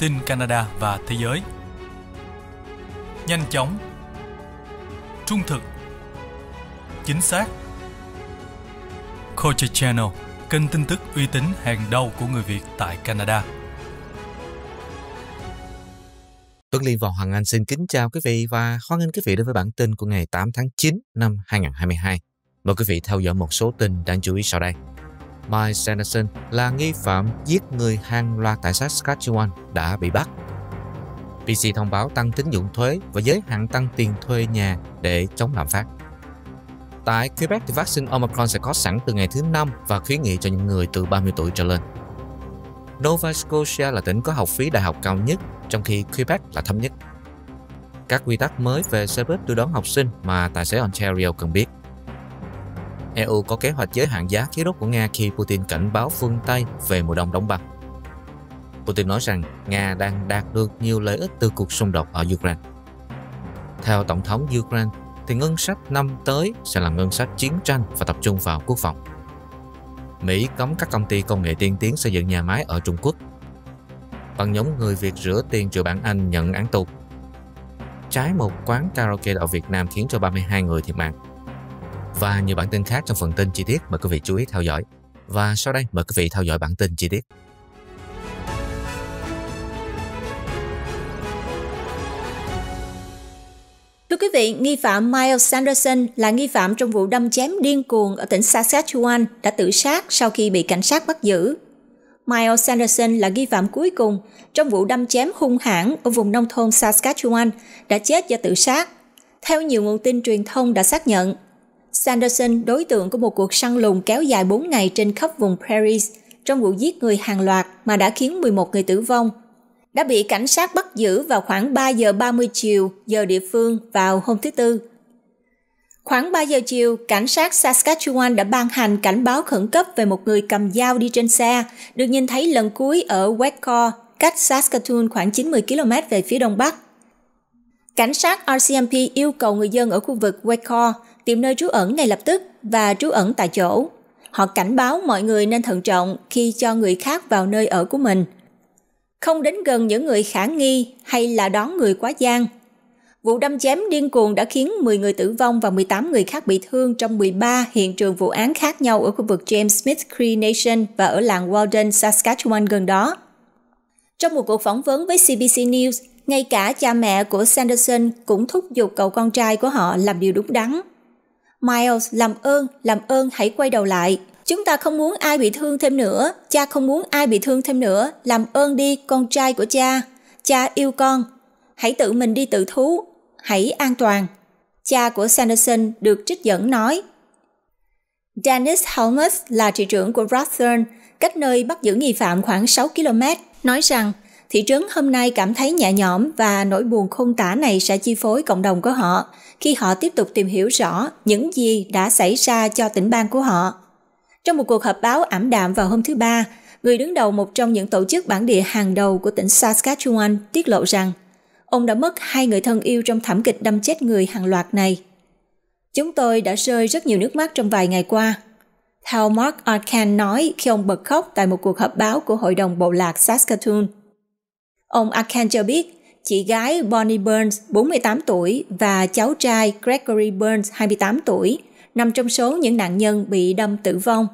tin Canada và thế giới. Nhanh chóng, trung thực, chính xác. Culture Channel, kênh tin tức uy tín hàng đầu của người Việt tại Canada. Tuấn Liên và Hoàng Anh xin kính chào quý vị và hoan nghênh quý vị đến với bản tin của ngày 8 tháng 9 năm 2022. Mời quý vị theo dõi một số tin đáng chú ý sau đây. Mike Sanderson là nghi phạm giết người hàng loạt tại Saskatchewan đã bị bắt. PC thông báo tăng tín dụng thuế và giới hạn tăng tiền thuê nhà để chống lạm phát. Tại Quebec thì vaccine Omicron sẽ có sẵn từ ngày thứ năm và khuyến nghị cho những người từ 30 tuổi trở lên. Nova Scotia là tỉnh có học phí đại học cao nhất, trong khi Quebec là thấp nhất. Các quy tắc mới về xe buýt đưa đón học sinh mà tài xế Ontario cần biết. EU có kế hoạch giới hạn giá khí đốt của Nga khi Putin cảnh báo phương Tây về mùa đông đóng băng. Putin nói rằng Nga đang đạt được nhiều lợi ích từ cuộc xung đột ở Ukraine. Theo Tổng thống Ukraine, thì ngân sách năm tới sẽ là ngân sách chiến tranh và tập trung vào quốc phòng. Mỹ cấm các công ty công nghệ tiên tiến xây dựng nhà máy ở Trung Quốc. Băng nhóm người Việt rửa tiền triệu bảng Anh nhận án tù. Trái một quán karaoke ở Việt Nam khiến cho 32 người thiệt mạng và nhiều bản tin khác trong phần tin chi tiết mời quý vị chú ý theo dõi. Và sau đây mời quý vị theo dõi bản tin chi tiết. Thưa quý vị, nghi phạm Miles Sanderson là nghi phạm trong vụ đâm chém điên cuồng ở tỉnh Saskatchewan đã tự sát sau khi bị cảnh sát bắt giữ. Miles Sanderson là nghi phạm cuối cùng trong vụ đâm chém hung hãn ở vùng nông thôn Saskatchewan đã chết do tự sát. Theo nhiều nguồn tin truyền thông đã xác nhận, Sanderson, đối tượng của một cuộc săn lùng kéo dài 4 ngày trên khắp vùng Paris trong vụ giết người hàng loạt mà đã khiến 11 người tử vong, đã bị cảnh sát bắt giữ vào khoảng 3 giờ 30 chiều giờ địa phương vào hôm thứ Tư. Khoảng 3 giờ chiều, cảnh sát Saskatchewan đã ban hành cảnh báo khẩn cấp về một người cầm dao đi trên xe, được nhìn thấy lần cuối ở Waco, cách Saskatoon khoảng 90 km về phía đông bắc. Cảnh sát RCMP yêu cầu người dân ở khu vực Waco tìm nơi trú ẩn ngay lập tức và trú ẩn tại chỗ. Họ cảnh báo mọi người nên thận trọng khi cho người khác vào nơi ở của mình. Không đến gần những người khả nghi hay là đón người quá gian. Vụ đâm chém điên cuồng đã khiến 10 người tử vong và 18 người khác bị thương trong 13 hiện trường vụ án khác nhau ở khu vực James Smith Cree Nation và ở làng Walden, Saskatchewan gần đó. Trong một cuộc phỏng vấn với CBC News, ngay cả cha mẹ của Sanderson cũng thúc giục cậu con trai của họ làm điều đúng đắn. Miles, làm ơn, làm ơn hãy quay đầu lại. Chúng ta không muốn ai bị thương thêm nữa, cha không muốn ai bị thương thêm nữa, làm ơn đi con trai của cha. Cha yêu con, hãy tự mình đi tự thú, hãy an toàn. Cha của Sanderson được trích dẫn nói. Dennis Helmut là thị trưởng của Rothern, cách nơi bắt giữ nghi phạm khoảng 6 km, nói rằng thị trấn hôm nay cảm thấy nhẹ nhõm và nỗi buồn khôn tả này sẽ chi phối cộng đồng của họ khi họ tiếp tục tìm hiểu rõ những gì đã xảy ra cho tỉnh bang của họ. Trong một cuộc họp báo ảm đạm vào hôm thứ Ba, người đứng đầu một trong những tổ chức bản địa hàng đầu của tỉnh Saskatchewan tiết lộ rằng ông đã mất hai người thân yêu trong thảm kịch đâm chết người hàng loạt này. Chúng tôi đã rơi rất nhiều nước mắt trong vài ngày qua, theo Mark Arkan nói khi ông bật khóc tại một cuộc họp báo của Hội đồng Bộ lạc Saskatoon – Ông Arkan cho biết, chị gái Bonnie Burns 48 tuổi và cháu trai Gregory Burns 28 tuổi nằm trong số những nạn nhân bị đâm tử vong.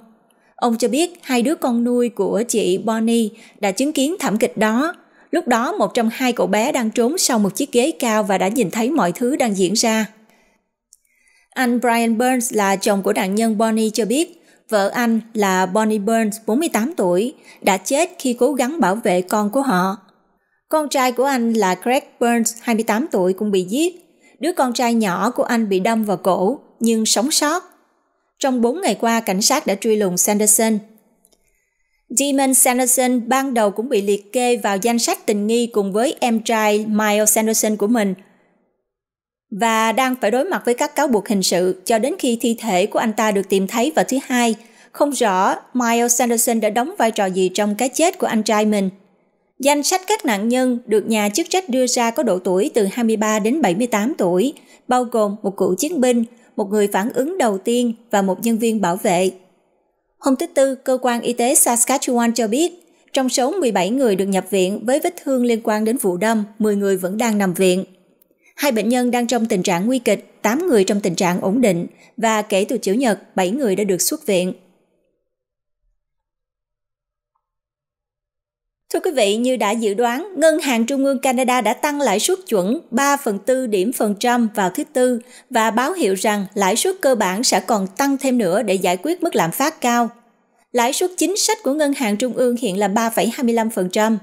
Ông cho biết hai đứa con nuôi của chị Bonnie đã chứng kiến thảm kịch đó. Lúc đó một trong hai cậu bé đang trốn sau một chiếc ghế cao và đã nhìn thấy mọi thứ đang diễn ra. Anh Brian Burns là chồng của nạn nhân Bonnie cho biết, vợ anh là Bonnie Burns 48 tuổi đã chết khi cố gắng bảo vệ con của họ con trai của anh là Greg Burns, 28 tuổi cũng bị giết. Đứa con trai nhỏ của anh bị đâm vào cổ nhưng sống sót. Trong 4 ngày qua, cảnh sát đã truy lùng Sanderson. Demon Sanderson ban đầu cũng bị liệt kê vào danh sách tình nghi cùng với em trai Miles Sanderson của mình và đang phải đối mặt với các cáo buộc hình sự cho đến khi thi thể của anh ta được tìm thấy vào thứ hai. Không rõ Miles Sanderson đã đóng vai trò gì trong cái chết của anh trai mình. Danh sách các nạn nhân được nhà chức trách đưa ra có độ tuổi từ 23 đến 78 tuổi, bao gồm một cựu chiến binh, một người phản ứng đầu tiên và một nhân viên bảo vệ. Hôm thứ Tư, cơ quan y tế Saskatchewan cho biết, trong số 17 người được nhập viện với vết thương liên quan đến vụ đâm, 10 người vẫn đang nằm viện. Hai bệnh nhân đang trong tình trạng nguy kịch, 8 người trong tình trạng ổn định và kể từ chủ nhật, 7 người đã được xuất viện. Thưa quý vị, như đã dự đoán, Ngân hàng Trung ương Canada đã tăng lãi suất chuẩn 3 phần 4 điểm phần trăm vào thứ Tư và báo hiệu rằng lãi suất cơ bản sẽ còn tăng thêm nữa để giải quyết mức lạm phát cao. Lãi suất chính sách của Ngân hàng Trung ương hiện là 3,25%.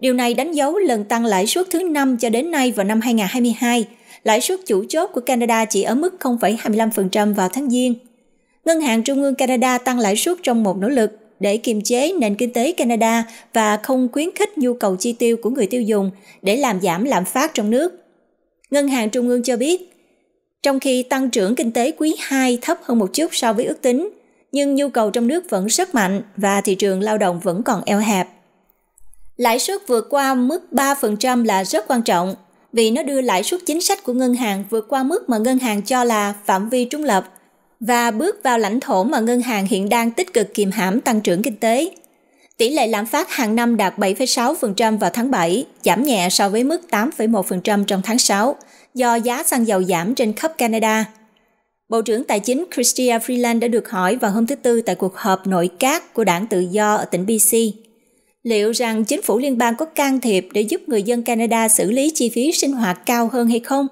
Điều này đánh dấu lần tăng lãi suất thứ năm cho đến nay vào năm 2022. Lãi suất chủ chốt của Canada chỉ ở mức 0,25% vào tháng Giêng. Ngân hàng Trung ương Canada tăng lãi suất trong một nỗ lực để kiềm chế nền kinh tế Canada và không khuyến khích nhu cầu chi tiêu của người tiêu dùng để làm giảm lạm phát trong nước. Ngân hàng Trung ương cho biết, trong khi tăng trưởng kinh tế quý 2 thấp hơn một chút so với ước tính, nhưng nhu cầu trong nước vẫn rất mạnh và thị trường lao động vẫn còn eo hẹp. Lãi suất vượt qua mức 3% là rất quan trọng vì nó đưa lãi suất chính sách của ngân hàng vượt qua mức mà ngân hàng cho là phạm vi trung lập – và bước vào lãnh thổ mà ngân hàng hiện đang tích cực kiềm hãm tăng trưởng kinh tế. Tỷ lệ lạm phát hàng năm đạt 7,6% vào tháng 7, giảm nhẹ so với mức 8,1% trong tháng 6 do giá xăng dầu giảm trên khắp Canada. Bộ trưởng Tài chính Chrystia Freeland đã được hỏi vào hôm thứ Tư tại cuộc họp nội các của đảng tự do ở tỉnh BC. Liệu rằng chính phủ liên bang có can thiệp để giúp người dân Canada xử lý chi phí sinh hoạt cao hơn hay không?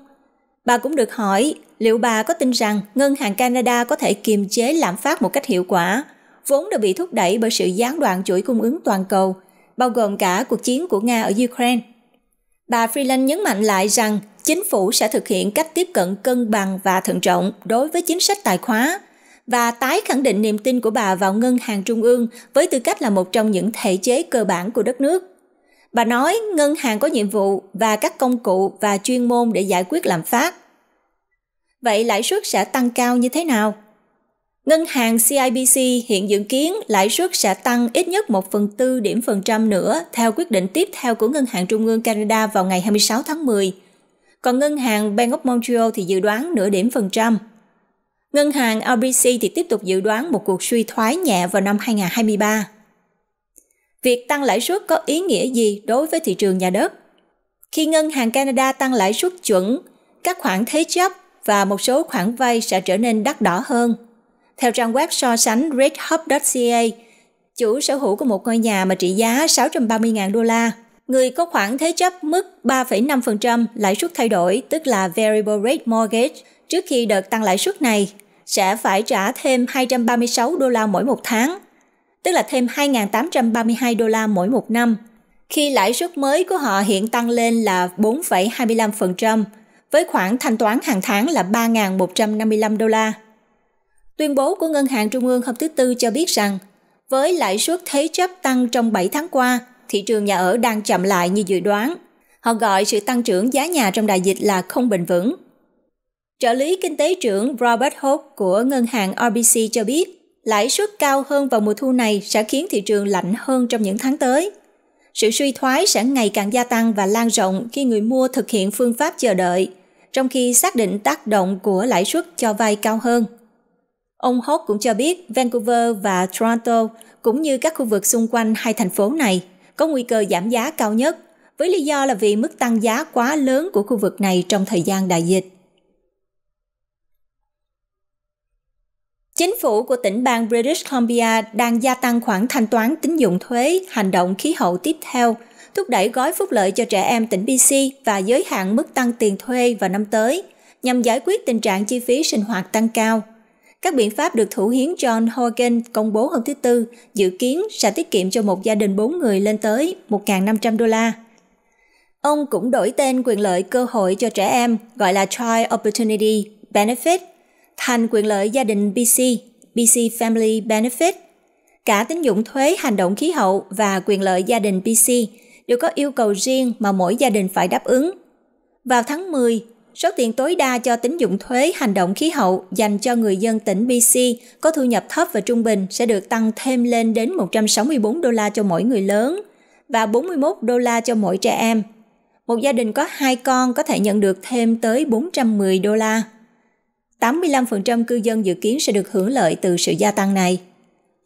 Bà cũng được hỏi liệu bà có tin rằng Ngân hàng Canada có thể kiềm chế lạm phát một cách hiệu quả, vốn đã bị thúc đẩy bởi sự gián đoạn chuỗi cung ứng toàn cầu, bao gồm cả cuộc chiến của Nga ở Ukraine. Bà Freeland nhấn mạnh lại rằng chính phủ sẽ thực hiện cách tiếp cận cân bằng và thận trọng đối với chính sách tài khóa và tái khẳng định niềm tin của bà vào ngân hàng trung ương với tư cách là một trong những thể chế cơ bản của đất nước. Bà nói ngân hàng có nhiệm vụ và các công cụ và chuyên môn để giải quyết lạm phát. Vậy lãi suất sẽ tăng cao như thế nào? Ngân hàng CIBC hiện dự kiến lãi suất sẽ tăng ít nhất 1 phần tư điểm phần trăm nữa theo quyết định tiếp theo của Ngân hàng Trung ương Canada vào ngày 26 tháng 10. Còn ngân hàng Bank of Montreal thì dự đoán nửa điểm phần trăm. Ngân hàng RBC thì tiếp tục dự đoán một cuộc suy thoái nhẹ vào năm 2023 việc tăng lãi suất có ý nghĩa gì đối với thị trường nhà đất. Khi Ngân hàng Canada tăng lãi suất chuẩn, các khoản thế chấp và một số khoản vay sẽ trở nên đắt đỏ hơn. Theo trang web so sánh redhub.ca, chủ sở hữu của một ngôi nhà mà trị giá 630.000 đô la, người có khoản thế chấp mức 3,5% lãi suất thay đổi, tức là variable rate mortgage, trước khi đợt tăng lãi suất này, sẽ phải trả thêm 236 đô la mỗi một tháng – tức là thêm 2.832 đô la mỗi một năm, khi lãi suất mới của họ hiện tăng lên là 4,25%, với khoản thanh toán hàng tháng là 3.155 đô la. Tuyên bố của Ngân hàng Trung ương hôm thứ Tư cho biết rằng, với lãi suất thế chấp tăng trong 7 tháng qua, thị trường nhà ở đang chậm lại như dự đoán. Họ gọi sự tăng trưởng giá nhà trong đại dịch là không bền vững. Trợ lý kinh tế trưởng Robert Hope của ngân hàng RBC cho biết, lãi suất cao hơn vào mùa thu này sẽ khiến thị trường lạnh hơn trong những tháng tới. Sự suy thoái sẽ ngày càng gia tăng và lan rộng khi người mua thực hiện phương pháp chờ đợi, trong khi xác định tác động của lãi suất cho vay cao hơn. Ông Hawke cũng cho biết Vancouver và Toronto cũng như các khu vực xung quanh hai thành phố này có nguy cơ giảm giá cao nhất với lý do là vì mức tăng giá quá lớn của khu vực này trong thời gian đại dịch. Chính phủ của tỉnh bang British Columbia đang gia tăng khoản thanh toán tín dụng thuế hành động khí hậu tiếp theo, thúc đẩy gói phúc lợi cho trẻ em tỉnh BC và giới hạn mức tăng tiền thuê vào năm tới, nhằm giải quyết tình trạng chi phí sinh hoạt tăng cao. Các biện pháp được Thủ hiến John Hogan công bố hôm thứ Tư dự kiến sẽ tiết kiệm cho một gia đình 4 người lên tới 1.500 đô la. Ông cũng đổi tên quyền lợi cơ hội cho trẻ em gọi là Child Opportunity Benefit thành quyền lợi gia đình BC, BC Family Benefit. Cả tín dụng thuế hành động khí hậu và quyền lợi gia đình BC đều có yêu cầu riêng mà mỗi gia đình phải đáp ứng. Vào tháng 10, số tiền tối đa cho tín dụng thuế hành động khí hậu dành cho người dân tỉnh BC có thu nhập thấp và trung bình sẽ được tăng thêm lên đến 164 đô la cho mỗi người lớn và 41 đô la cho mỗi trẻ em. Một gia đình có hai con có thể nhận được thêm tới 410 đô la. 85% cư dân dự kiến sẽ được hưởng lợi từ sự gia tăng này.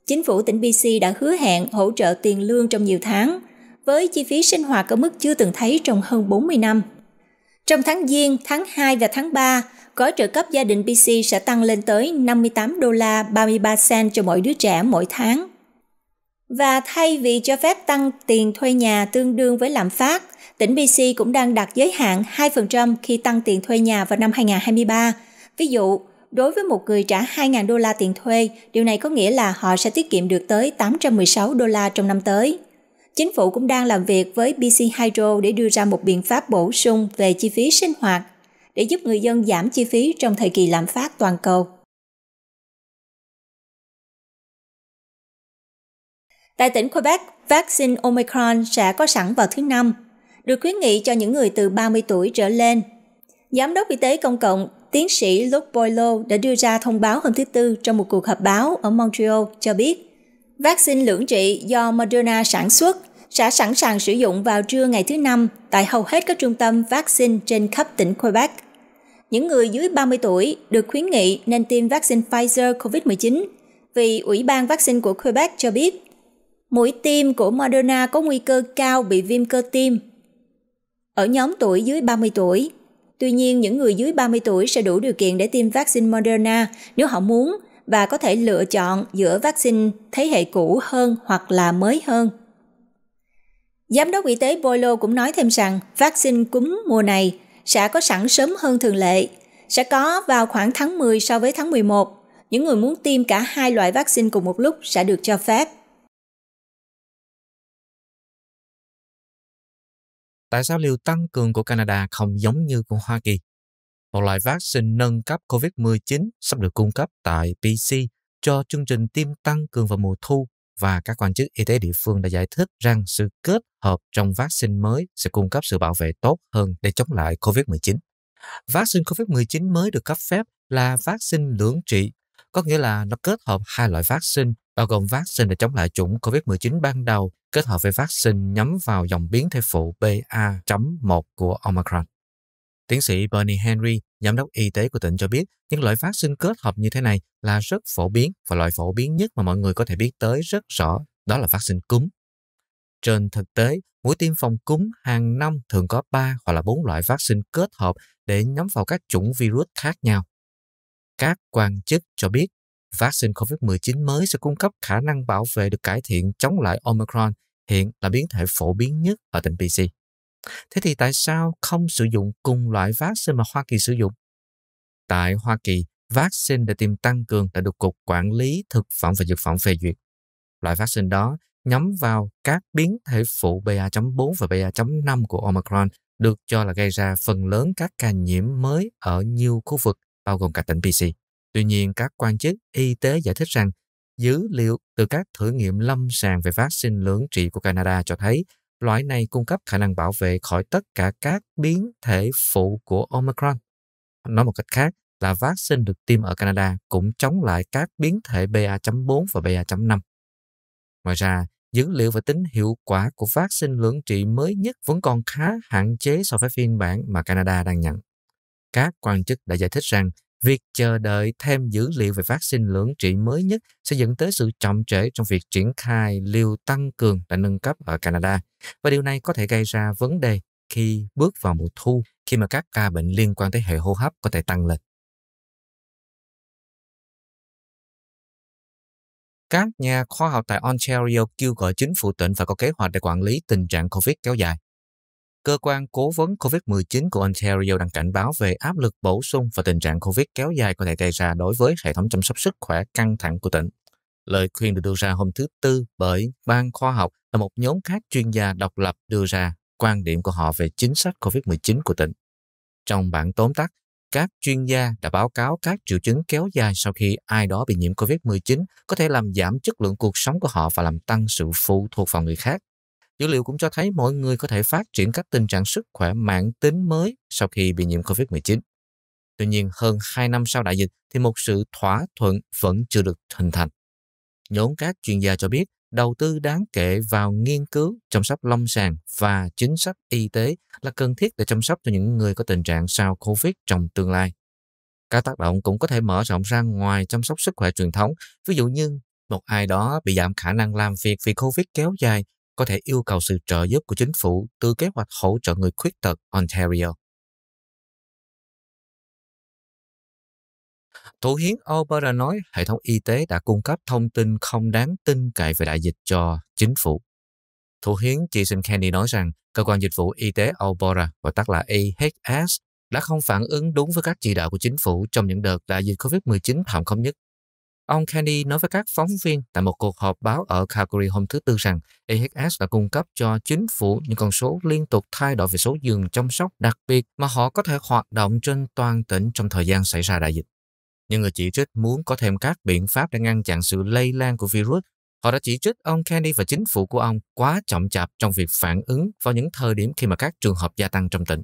Chính phủ tỉnh BC đã hứa hẹn hỗ trợ tiền lương trong nhiều tháng, với chi phí sinh hoạt ở mức chưa từng thấy trong hơn 40 năm. Trong tháng Giêng, tháng 2 và tháng 3, gói trợ cấp gia đình BC sẽ tăng lên tới 58 đô la 33 cent cho mỗi đứa trẻ mỗi tháng. Và thay vì cho phép tăng tiền thuê nhà tương đương với lạm phát, tỉnh BC cũng đang đặt giới hạn 2% khi tăng tiền thuê nhà vào năm 2023 Ví dụ, đối với một người trả 2.000 đô la tiền thuê, điều này có nghĩa là họ sẽ tiết kiệm được tới 816 đô la trong năm tới. Chính phủ cũng đang làm việc với BC Hydro để đưa ra một biện pháp bổ sung về chi phí sinh hoạt để giúp người dân giảm chi phí trong thời kỳ lạm phát toàn cầu. Tại tỉnh Quebec, vaccine Omicron sẽ có sẵn vào thứ Năm, được khuyến nghị cho những người từ 30 tuổi trở lên. Giám đốc Y tế Công cộng tiến sĩ Luke Boileau đã đưa ra thông báo hôm thứ Tư trong một cuộc họp báo ở Montreal cho biết vaccine lưỡng trị do Moderna sản xuất sẽ sẵn sàng sử dụng vào trưa ngày thứ Năm tại hầu hết các trung tâm vaccine trên khắp tỉnh Quebec. Những người dưới 30 tuổi được khuyến nghị nên tiêm vaccine Pfizer COVID-19 vì Ủy ban vaccine của Quebec cho biết mũi tiêm của Moderna có nguy cơ cao bị viêm cơ tim. Ở nhóm tuổi dưới 30 tuổi, Tuy nhiên, những người dưới 30 tuổi sẽ đủ điều kiện để tiêm vaccine Moderna nếu họ muốn và có thể lựa chọn giữa vaccine thế hệ cũ hơn hoặc là mới hơn. Giám đốc Y tế Boilo cũng nói thêm rằng vaccine cúm mùa này sẽ có sẵn sớm hơn thường lệ, sẽ có vào khoảng tháng 10 so với tháng 11. Những người muốn tiêm cả hai loại vaccine cùng một lúc sẽ được cho phép. tại sao liều tăng cường của Canada không giống như của Hoa Kỳ? Một loại vaccine nâng cấp COVID-19 sắp được cung cấp tại BC cho chương trình tiêm tăng cường vào mùa thu và các quan chức y tế địa phương đã giải thích rằng sự kết hợp trong vaccine mới sẽ cung cấp sự bảo vệ tốt hơn để chống lại COVID-19. Vaccine COVID-19 mới được cấp phép là vaccine lưỡng trị, có nghĩa là nó kết hợp hai loại vaccine bao gồm vaccine để chống lại chủng COVID-19 ban đầu kết hợp với vaccine nhắm vào dòng biến thể phụ BA.1 của Omicron. Tiến sĩ Bernie Henry, giám đốc y tế của tỉnh cho biết, những loại vaccine kết hợp như thế này là rất phổ biến và loại phổ biến nhất mà mọi người có thể biết tới rất rõ, đó là vaccine cúm. Trên thực tế, mũi tiêm phòng cúm hàng năm thường có 3 hoặc là 4 loại vaccine kết hợp để nhắm vào các chủng virus khác nhau. Các quan chức cho biết Vaccine COVID-19 mới sẽ cung cấp khả năng bảo vệ được cải thiện chống lại Omicron, hiện là biến thể phổ biến nhất ở tỉnh BC. Thế thì tại sao không sử dụng cùng loại vaccine mà Hoa Kỳ sử dụng? Tại Hoa Kỳ, vaccine để tiêm tăng cường đã được Cục Quản lý Thực phẩm và Dược phẩm phê duyệt. Loại vaccine đó nhắm vào các biến thể phụ BA.4 và BA.5 của Omicron được cho là gây ra phần lớn các ca nhiễm mới ở nhiều khu vực, bao gồm cả tỉnh BC. Tuy nhiên, các quan chức y tế giải thích rằng dữ liệu từ các thử nghiệm lâm sàng về vaccine lưỡng trị của Canada cho thấy loại này cung cấp khả năng bảo vệ khỏi tất cả các biến thể phụ của Omicron. Nói một cách khác là vaccine được tiêm ở Canada cũng chống lại các biến thể BA.4 và BA.5. Ngoài ra, dữ liệu về tính hiệu quả của vaccine lưỡng trị mới nhất vẫn còn khá hạn chế so với phiên bản mà Canada đang nhận. Các quan chức đã giải thích rằng Việc chờ đợi thêm dữ liệu về vaccine lưỡng trị mới nhất sẽ dẫn tới sự chậm trễ trong việc triển khai liều tăng cường đã nâng cấp ở Canada. Và điều này có thể gây ra vấn đề khi bước vào mùa thu, khi mà các ca bệnh liên quan tới hệ hô hấp có thể tăng lên. Các nhà khoa học tại Ontario kêu gọi chính phủ tỉnh phải có kế hoạch để quản lý tình trạng COVID kéo dài. Cơ quan cố vấn COVID-19 của Ontario đang cảnh báo về áp lực bổ sung và tình trạng COVID kéo dài có thể gây ra đối với hệ thống chăm sóc sức khỏe căng thẳng của tỉnh. Lời khuyên được đưa ra hôm thứ Tư bởi Ban Khoa học là một nhóm các chuyên gia độc lập đưa ra quan điểm của họ về chính sách COVID-19 của tỉnh. Trong bản tóm tắt, các chuyên gia đã báo cáo các triệu chứng kéo dài sau khi ai đó bị nhiễm COVID-19 có thể làm giảm chất lượng cuộc sống của họ và làm tăng sự phụ thuộc vào người khác. Dữ liệu cũng cho thấy mọi người có thể phát triển các tình trạng sức khỏe mãn tính mới sau khi bị nhiễm COVID-19. Tuy nhiên, hơn 2 năm sau đại dịch thì một sự thỏa thuận vẫn chưa được hình thành. Nhóm các chuyên gia cho biết đầu tư đáng kể vào nghiên cứu chăm sóc lâm sàng và chính sách y tế là cần thiết để chăm sóc cho những người có tình trạng sau COVID trong tương lai. Các tác động cũng có thể mở rộng ra ngoài chăm sóc sức khỏe truyền thống, ví dụ như một ai đó bị giảm khả năng làm việc vì COVID kéo dài có thể yêu cầu sự trợ giúp của chính phủ từ kế hoạch hỗ trợ người khuyết tật Ontario. Thủ hiến Alberta nói hệ thống y tế đã cung cấp thông tin không đáng tin cậy về đại dịch cho chính phủ. Thủ hiến Jason Kenney nói rằng cơ quan dịch vụ y tế Alberta và tắt là AHs đã không phản ứng đúng với các chỉ đạo của chính phủ trong những đợt đại dịch COVID-19 thảm khốc nhất Ông Kennedy nói với các phóng viên tại một cuộc họp báo ở Calgary hôm thứ Tư rằng EHS đã cung cấp cho chính phủ những con số liên tục thay đổi về số giường chăm sóc đặc biệt mà họ có thể hoạt động trên toàn tỉnh trong thời gian xảy ra đại dịch. Những người chỉ trích muốn có thêm các biện pháp để ngăn chặn sự lây lan của virus. Họ đã chỉ trích ông Kennedy và chính phủ của ông quá chậm chạp trong việc phản ứng vào những thời điểm khi mà các trường hợp gia tăng trong tỉnh.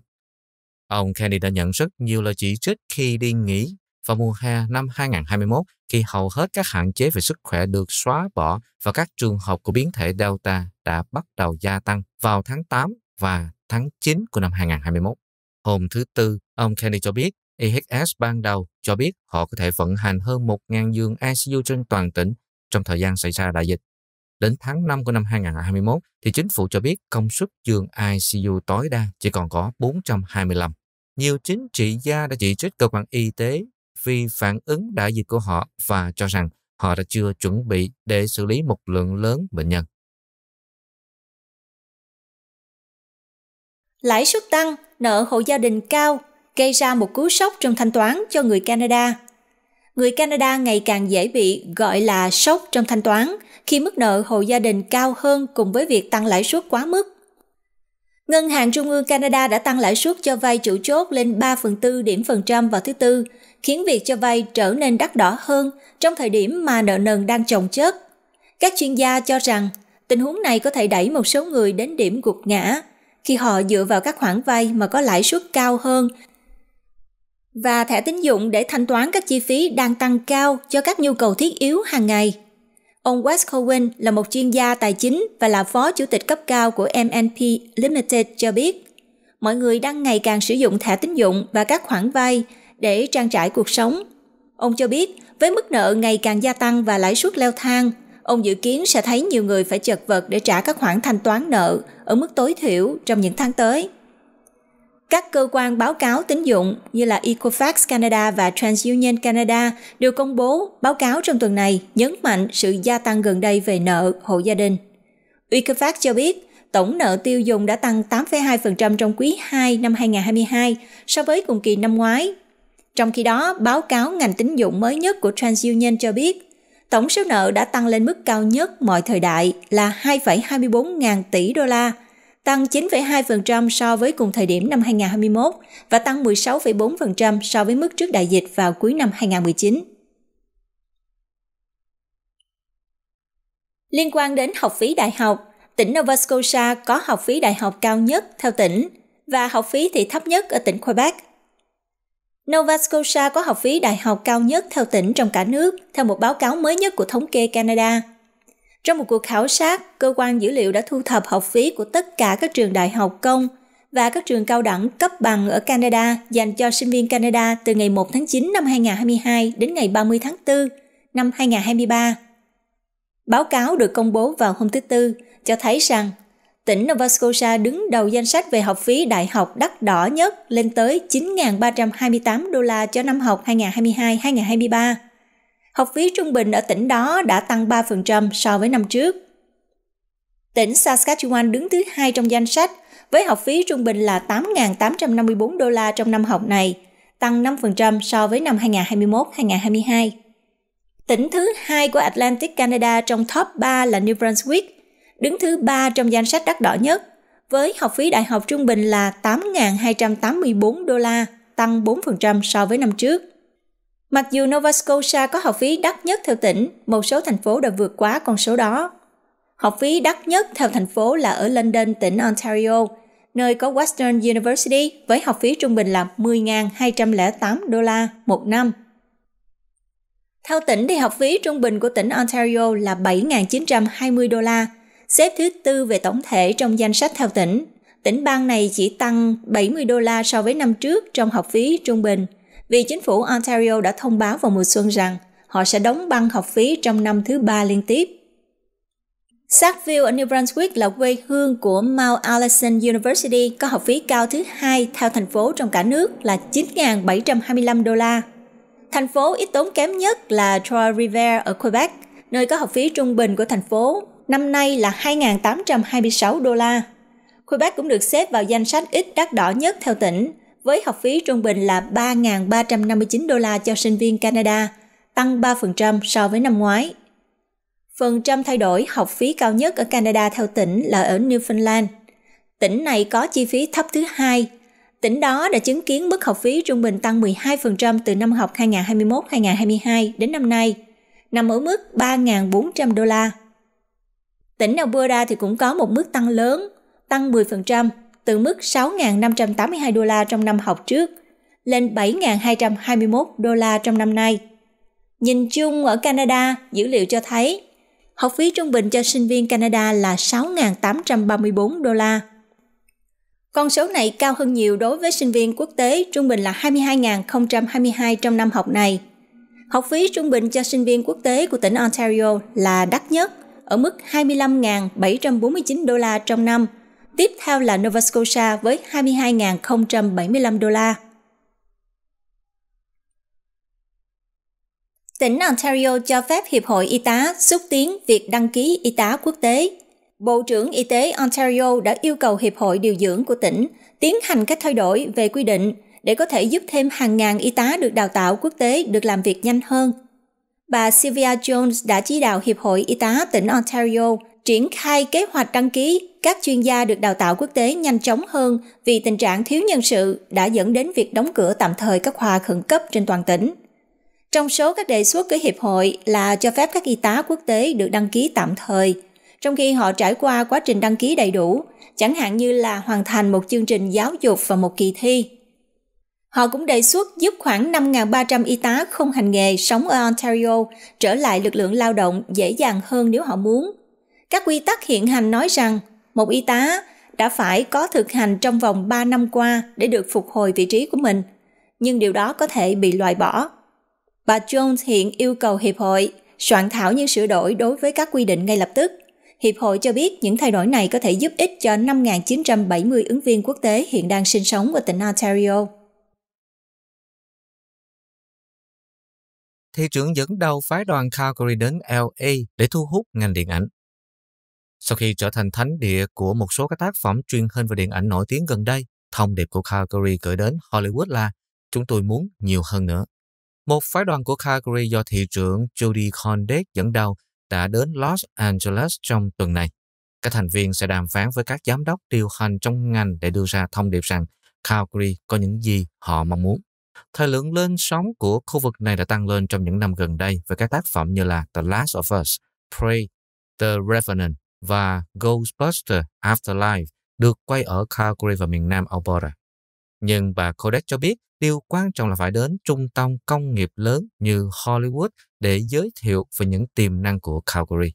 Ông Kennedy đã nhận rất nhiều lời chỉ trích khi đi nghỉ vào mùa hè năm 2021 khi hầu hết các hạn chế về sức khỏe được xóa bỏ và các trường hợp của biến thể Delta đã bắt đầu gia tăng vào tháng 8 và tháng 9 của năm 2021. Hôm thứ Tư, ông Kenny cho biết IHs e ban đầu cho biết họ có thể vận hành hơn 1.000 giường ICU trên toàn tỉnh trong thời gian xảy ra đại dịch. Đến tháng 5 của năm 2021, thì chính phủ cho biết công suất giường ICU tối đa chỉ còn có 425. Nhiều chính trị gia đã chỉ trích cơ quan y tế vì phản ứng đại dịch của họ và cho rằng họ đã chưa chuẩn bị để xử lý một lượng lớn bệnh nhân. Lãi suất tăng, nợ hộ gia đình cao gây ra một cú sốc trong thanh toán cho người Canada. Người Canada ngày càng dễ bị gọi là sốc trong thanh toán khi mức nợ hộ gia đình cao hơn cùng với việc tăng lãi suất quá mức. Ngân hàng Trung ương Canada đã tăng lãi suất cho vay chủ chốt lên 3 phần tư điểm phần trăm vào thứ Tư, khiến việc cho vay trở nên đắt đỏ hơn trong thời điểm mà nợ nần đang chồng chất. Các chuyên gia cho rằng tình huống này có thể đẩy một số người đến điểm gục ngã khi họ dựa vào các khoản vay mà có lãi suất cao hơn và thẻ tín dụng để thanh toán các chi phí đang tăng cao cho các nhu cầu thiết yếu hàng ngày. Ông Wes Cohen là một chuyên gia tài chính và là phó chủ tịch cấp cao của MNP Limited cho biết, mọi người đang ngày càng sử dụng thẻ tín dụng và các khoản vay để trang trải cuộc sống. Ông cho biết, với mức nợ ngày càng gia tăng và lãi suất leo thang, ông dự kiến sẽ thấy nhiều người phải chật vật để trả các khoản thanh toán nợ ở mức tối thiểu trong những tháng tới. Các cơ quan báo cáo tín dụng như là Equifax Canada và TransUnion Canada đều công bố báo cáo trong tuần này nhấn mạnh sự gia tăng gần đây về nợ hộ gia đình. Equifax cho biết tổng nợ tiêu dùng đã tăng 8,2% trong quý 2 năm 2022 so với cùng kỳ năm ngoái. Trong khi đó, báo cáo ngành tín dụng mới nhất của TransUnion cho biết tổng số nợ đã tăng lên mức cao nhất mọi thời đại là 2,24 ngàn tỷ đô la – tăng 9,2% so với cùng thời điểm năm 2021 và tăng 16,4% so với mức trước đại dịch vào cuối năm 2019. Liên quan đến học phí đại học, tỉnh Nova Scotia có học phí đại học cao nhất theo tỉnh và học phí thì thấp nhất ở tỉnh Quebec. Nova Scotia có học phí đại học cao nhất theo tỉnh trong cả nước, theo một báo cáo mới nhất của Thống kê Canada – trong một cuộc khảo sát, cơ quan dữ liệu đã thu thập học phí của tất cả các trường đại học công và các trường cao đẳng cấp bằng ở Canada dành cho sinh viên Canada từ ngày 1 tháng 9 năm 2022 đến ngày 30 tháng 4 năm 2023. Báo cáo được công bố vào hôm thứ Tư cho thấy rằng tỉnh Nova Scotia đứng đầu danh sách về học phí đại học đắt đỏ nhất lên tới 9.328 đô la cho năm học 2022-2023 học phí trung bình ở tỉnh đó đã tăng 3% so với năm trước. Tỉnh Saskatchewan đứng thứ hai trong danh sách với học phí trung bình là 8.854 đô la trong năm học này, tăng 5% so với năm 2021-2022. Tỉnh thứ hai của Atlantic Canada trong top 3 là New Brunswick, đứng thứ ba trong danh sách đắt đỏ nhất, với học phí đại học trung bình là 8.284 đô la, tăng 4% so với năm trước. Mặc dù Nova Scotia có học phí đắt nhất theo tỉnh, một số thành phố đã vượt quá con số đó. Học phí đắt nhất theo thành phố là ở London, tỉnh Ontario, nơi có Western University với học phí trung bình là 10.208 đô la một năm. Theo tỉnh thì học phí trung bình của tỉnh Ontario là 7.920 đô la, xếp thứ tư về tổng thể trong danh sách theo tỉnh. Tỉnh bang này chỉ tăng 70 đô la so với năm trước trong học phí trung bình – vì chính phủ Ontario đã thông báo vào mùa xuân rằng họ sẽ đóng băng học phí trong năm thứ ba liên tiếp. Sackville ở New Brunswick là quê hương của Mount Allison University có học phí cao thứ hai theo thành phố trong cả nước là 9.725 đô la. Thành phố ít tốn kém nhất là Trois Rivières ở Quebec, nơi có học phí trung bình của thành phố năm nay là 2.826 đô la. Quebec cũng được xếp vào danh sách ít đắt đỏ nhất theo tỉnh, với học phí trung bình là 3.359 đô la cho sinh viên Canada, tăng 3% so với năm ngoái. Phần trăm thay đổi học phí cao nhất ở Canada theo tỉnh là ở Newfoundland. Tỉnh này có chi phí thấp thứ hai. Tỉnh đó đã chứng kiến mức học phí trung bình tăng 12% từ năm học 2021-2022 đến năm nay, nằm ở mức 3.400 đô la. Tỉnh Alberta thì cũng có một mức tăng lớn, tăng 10%, từ mức 6.582 đô la trong năm học trước lên 7.221 đô la trong năm nay. Nhìn chung ở Canada, dữ liệu cho thấy học phí trung bình cho sinh viên Canada là 6.834 đô la. Con số này cao hơn nhiều đối với sinh viên quốc tế trung bình là 22.022 trong năm học này. Học phí trung bình cho sinh viên quốc tế của tỉnh Ontario là đắt nhất, ở mức 25.749 đô la trong năm – tiếp theo là Nova Scotia với 22.075 đô la. Tỉnh Ontario cho phép Hiệp hội Y tá xúc tiến việc đăng ký y tá quốc tế. Bộ trưởng Y tế Ontario đã yêu cầu Hiệp hội Điều dưỡng của tỉnh tiến hành các thay đổi về quy định để có thể giúp thêm hàng ngàn y tá được đào tạo quốc tế được làm việc nhanh hơn. Bà Sylvia Jones đã chỉ đạo Hiệp hội Y tá tỉnh Ontario triển khai kế hoạch đăng ký các chuyên gia được đào tạo quốc tế nhanh chóng hơn vì tình trạng thiếu nhân sự đã dẫn đến việc đóng cửa tạm thời các khoa khẩn cấp trên toàn tỉnh. Trong số các đề xuất của Hiệp hội là cho phép các y tá quốc tế được đăng ký tạm thời, trong khi họ trải qua quá trình đăng ký đầy đủ, chẳng hạn như là hoàn thành một chương trình giáo dục và một kỳ thi. Họ cũng đề xuất giúp khoảng 5.300 y tá không hành nghề sống ở Ontario trở lại lực lượng lao động dễ dàng hơn nếu họ muốn, các quy tắc hiện hành nói rằng một y tá đã phải có thực hành trong vòng 3 năm qua để được phục hồi vị trí của mình, nhưng điều đó có thể bị loại bỏ. Bà Jones hiện yêu cầu hiệp hội soạn thảo những sửa đổi đối với các quy định ngay lập tức. Hiệp hội cho biết những thay đổi này có thể giúp ích cho 5.970 ứng viên quốc tế hiện đang sinh sống ở tỉnh Ontario. Thị trưởng dẫn đầu phái đoàn Calgary đến LA để thu hút ngành điện ảnh. Sau khi trở thành thánh địa của một số các tác phẩm truyền hình và điện ảnh nổi tiếng gần đây, thông điệp của Calgary gửi đến Hollywood là chúng tôi muốn nhiều hơn nữa. Một phái đoàn của Calgary do thị trưởng Judy Condit dẫn đầu đã đến Los Angeles trong tuần này. Các thành viên sẽ đàm phán với các giám đốc điều hành trong ngành để đưa ra thông điệp rằng Calgary có những gì họ mong muốn. Thời lượng lên sóng của khu vực này đã tăng lên trong những năm gần đây với các tác phẩm như là The Last of Us, Prey, The Revenant và Ghostbuster Afterlife được quay ở Calgary và miền nam Alberta. Nhưng bà Kodak cho biết điều quan trọng là phải đến trung tâm công nghiệp lớn như Hollywood để giới thiệu về những tiềm năng của Calgary.